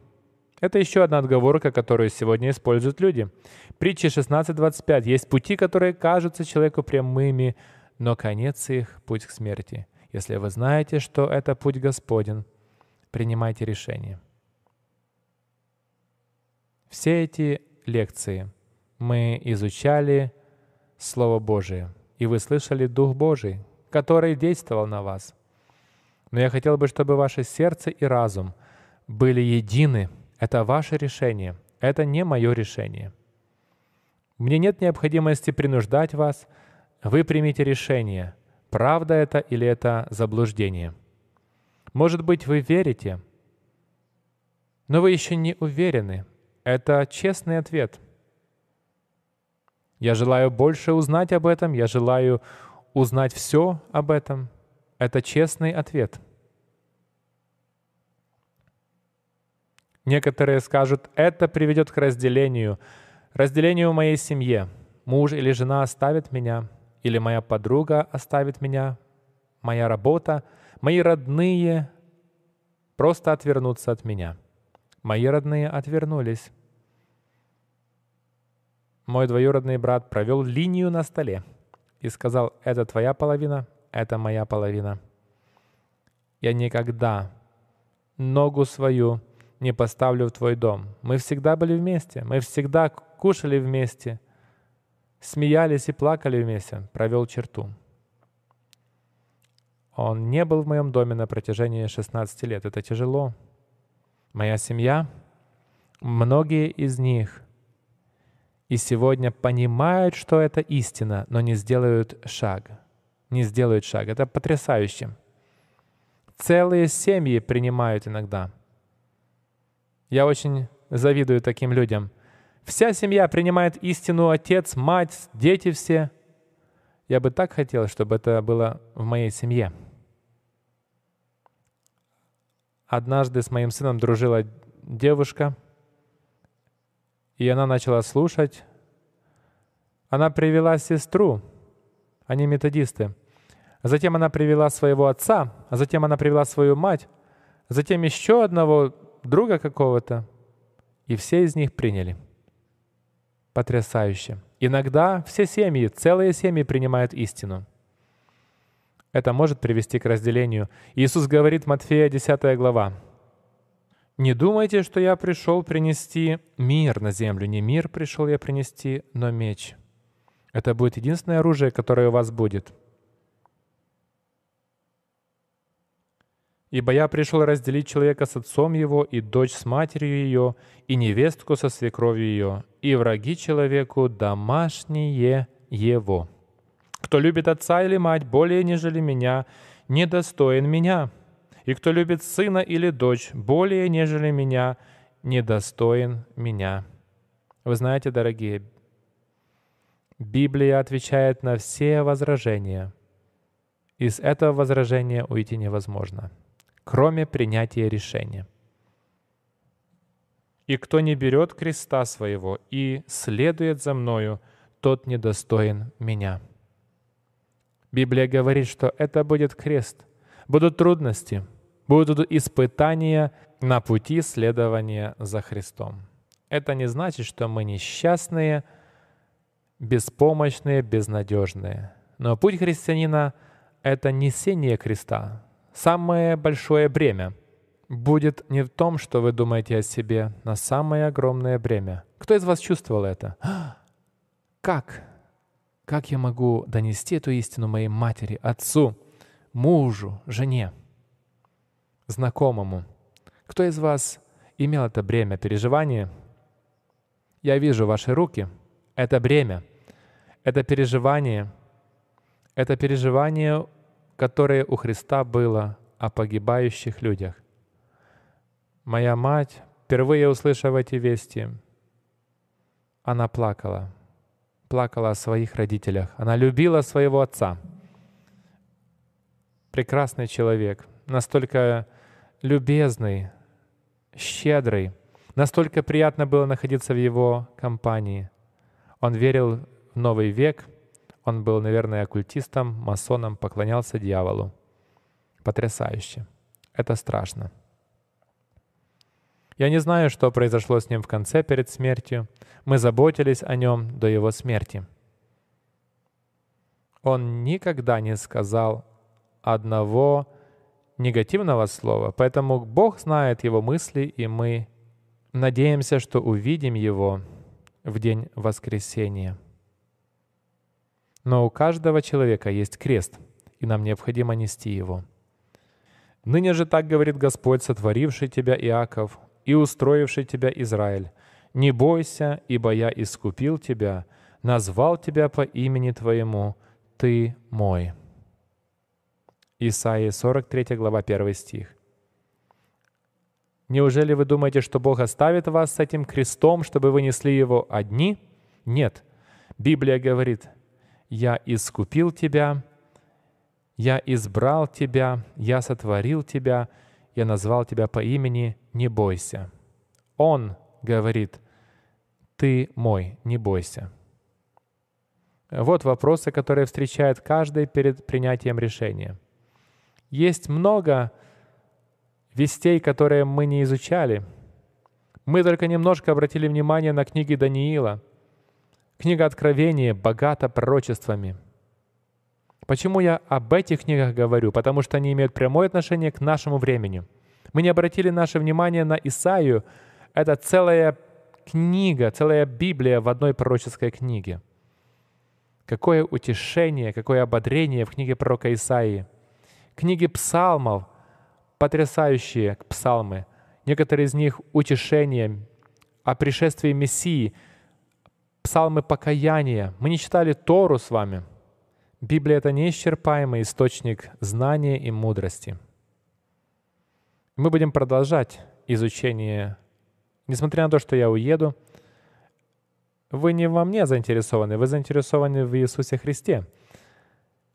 это еще одна отговорка, которую сегодня используют люди. Притча 16.25. Есть пути, которые кажутся человеку прямыми, но конец их — путь к смерти. Если вы знаете, что это путь Господен, принимайте решение. Все эти лекции мы изучали Слово Божие, и вы слышали Дух Божий, который действовал на вас. Но я хотел бы, чтобы ваше сердце и разум были едины — это ваше решение. Это не мое решение. Мне нет необходимости принуждать вас. Вы примите решение, правда это или это заблуждение. Может быть, вы верите, но вы еще не уверены. Это честный ответ. Я желаю больше узнать об этом, я желаю узнать все об этом. Это честный ответ. Некоторые скажут, это приведет к разделению, разделению в моей семье. Муж или жена оставит меня, или моя подруга оставит меня, моя работа, мои родные просто отвернутся от меня. Мои родные отвернулись. Мой двоюродный брат провел линию на столе и сказал, это твоя половина, это моя половина. Я никогда ногу свою не поставлю в твой дом. Мы всегда были вместе, мы всегда кушали вместе, смеялись и плакали вместе, провел черту. Он не был в моем доме на протяжении 16 лет. Это тяжело. Моя семья, многие из них и сегодня понимают, что это истина, но не сделают шаг. Не сделают шаг. Это потрясающе. Целые семьи принимают иногда – я очень завидую таким людям. Вся семья принимает истину, отец, мать, дети все. Я бы так хотел, чтобы это было в моей семье. Однажды с моим сыном дружила девушка, и она начала слушать. Она привела сестру, они методисты. Затем она привела своего отца, а затем она привела свою мать, затем еще одного друга какого-то, и все из них приняли. Потрясающе. Иногда все семьи, целые семьи принимают истину. Это может привести к разделению. Иисус говорит Матфея 10 глава. «Не думайте, что я пришел принести мир на землю. Не мир пришел я принести, но меч». Это будет единственное оружие, которое у вас будет — Ибо я пришел разделить человека с отцом его, и дочь с матерью ее, и невестку со свекровью ее, и враги человеку домашние его. Кто любит отца или мать более, нежели меня, недостоин меня. И кто любит сына или дочь более, нежели меня, недостоин меня. Вы знаете, дорогие, Библия отвечает на все возражения. Из этого возражения уйти невозможно кроме принятия решения. И кто не берет креста своего и следует за мною, тот недостоин меня. Библия говорит, что это будет крест. Будут трудности, будут испытания на пути следования за Христом. Это не значит, что мы несчастные, беспомощные, безнадежные. Но путь христианина — это несение креста, Самое большое бремя будет не в том, что вы думаете о себе, но самое огромное бремя. Кто из вас чувствовал это? А! Как? Как я могу донести эту истину моей матери, отцу, мужу, жене, знакомому? Кто из вас имел это бремя переживания? Я вижу ваши руки. Это бремя. Это переживание. Это переживание которое у Христа было о погибающих людях. Моя мать, впервые услышав эти вести, она плакала. Плакала о своих родителях. Она любила своего отца. Прекрасный человек, настолько любезный, щедрый. Настолько приятно было находиться в его компании. Он верил в новый век — он был, наверное, оккультистом, масоном, поклонялся дьяволу. Потрясающе. Это страшно. Я не знаю, что произошло с ним в конце перед смертью. Мы заботились о нем до его смерти. Он никогда не сказал одного негативного слова, поэтому Бог знает его мысли, и мы надеемся, что увидим его в день воскресения. Но у каждого человека есть крест, и нам необходимо нести его. Ныне же так говорит Господь, сотворивший тебя Иаков, и устроивший тебя Израиль. Не бойся, ибо я искупил тебя, назвал тебя по имени твоему, ты мой». Исаии 43 глава 1 стих. Неужели вы думаете, что Бог оставит вас с этим крестом, чтобы вы несли его одни? Нет. Библия говорит, я искупил тебя, я избрал тебя, я сотворил тебя, я назвал тебя по имени, не бойся. Он говорит, ты мой, не бойся. Вот вопросы, которые встречает каждый перед принятием решения. Есть много вестей, которые мы не изучали. Мы только немножко обратили внимание на книги Даниила — Книга Откровения богата пророчествами. Почему я об этих книгах говорю? Потому что они имеют прямое отношение к нашему времени. Мы не обратили наше внимание на Исаию. Это целая книга, целая Библия в одной пророческой книге. Какое утешение, какое ободрение в книге пророка Исаии. Книги псалмов, потрясающие псалмы. Некоторые из них утешением о пришествии Мессии — псалмы покаяния. Мы не читали Тору с вами. Библия — это неисчерпаемый источник знания и мудрости. Мы будем продолжать изучение. Несмотря на то, что я уеду, вы не во мне заинтересованы, вы заинтересованы в Иисусе Христе.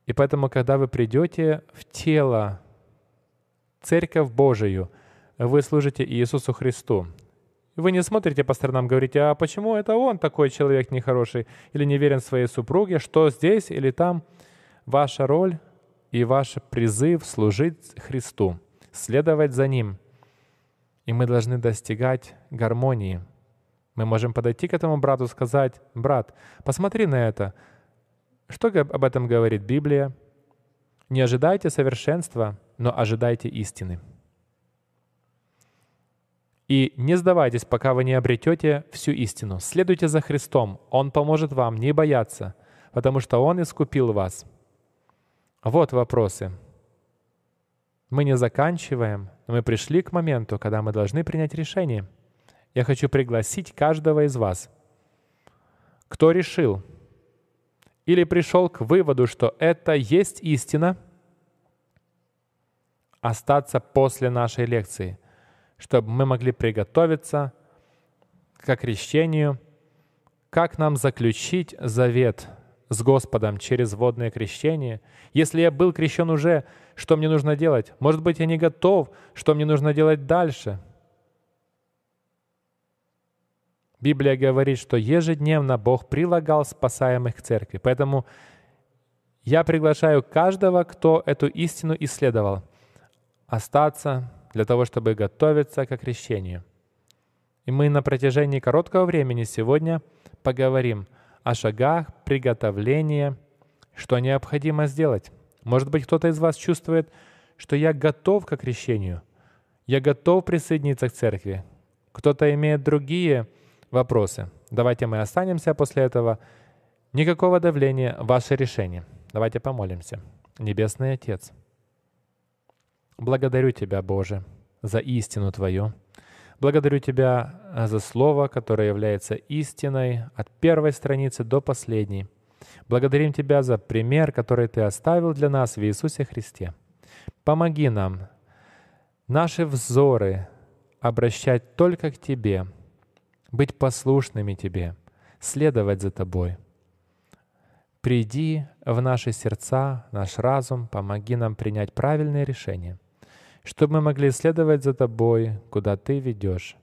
И поэтому, когда вы придете в тело, Церковь Божию, вы служите Иисусу Христу. Вы не смотрите по сторонам, говорите, а почему это он такой человек нехороший или не верен своей супруге, что здесь или там? Ваша роль и ваш призыв служить Христу, следовать за Ним. И мы должны достигать гармонии. Мы можем подойти к этому брату и сказать, брат, посмотри на это. Что об этом говорит Библия? Не ожидайте совершенства, но ожидайте истины. И не сдавайтесь, пока вы не обретете всю истину. Следуйте за Христом. Он поможет вам не бояться, потому что Он искупил вас. Вот вопросы. Мы не заканчиваем, но мы пришли к моменту, когда мы должны принять решение. Я хочу пригласить каждого из вас. Кто решил или пришел к выводу, что это есть истина, остаться после нашей лекции чтобы мы могли приготовиться к крещению, как нам заключить завет с Господом через водное крещение. Если я был крещен уже, что мне нужно делать? Может быть, я не готов, что мне нужно делать дальше? Библия говорит, что ежедневно Бог прилагал спасаемых к церкви. Поэтому я приглашаю каждого, кто эту истину исследовал, остаться для того, чтобы готовиться к крещению. И мы на протяжении короткого времени сегодня поговорим о шагах приготовления, что необходимо сделать. Может быть, кто-то из вас чувствует, что я готов к крещению, я готов присоединиться к церкви. Кто-то имеет другие вопросы. Давайте мы останемся после этого. Никакого давления, ваше решение. Давайте помолимся. Небесный Отец – Благодарю Тебя, Боже, за истину Твою. Благодарю Тебя э, за Слово, которое является истиной от первой страницы до последней. Благодарим Тебя за пример, который Ты оставил для нас в Иисусе Христе. Помоги нам наши взоры обращать только к Тебе, быть послушными Тебе, следовать за Тобой. Приди в наши сердца, наш разум, помоги нам принять правильные решения чтобы мы могли следовать за Тобой, куда Ты ведешь.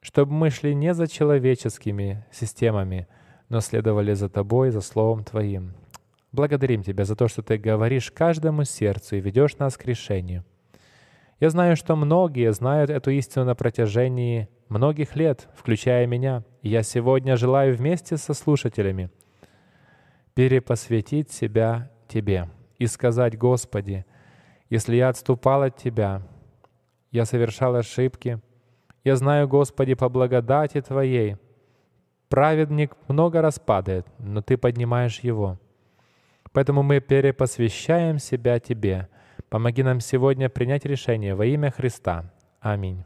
Чтобы мы шли не за человеческими системами, но следовали за Тобой, за Словом Твоим. Благодарим Тебя за то, что Ты говоришь каждому сердцу и ведешь нас к решению. Я знаю, что многие знают эту истину на протяжении многих лет, включая меня, и я сегодня желаю вместе со слушателями перепосвятить себя Тебе и сказать, Господи, если я отступал от Тебя, я совершал ошибки. Я знаю, Господи, по благодати Твоей. Праведник много раз падает, но Ты поднимаешь его. Поэтому мы перепосвящаем себя Тебе. Помоги нам сегодня принять решение во имя Христа. Аминь.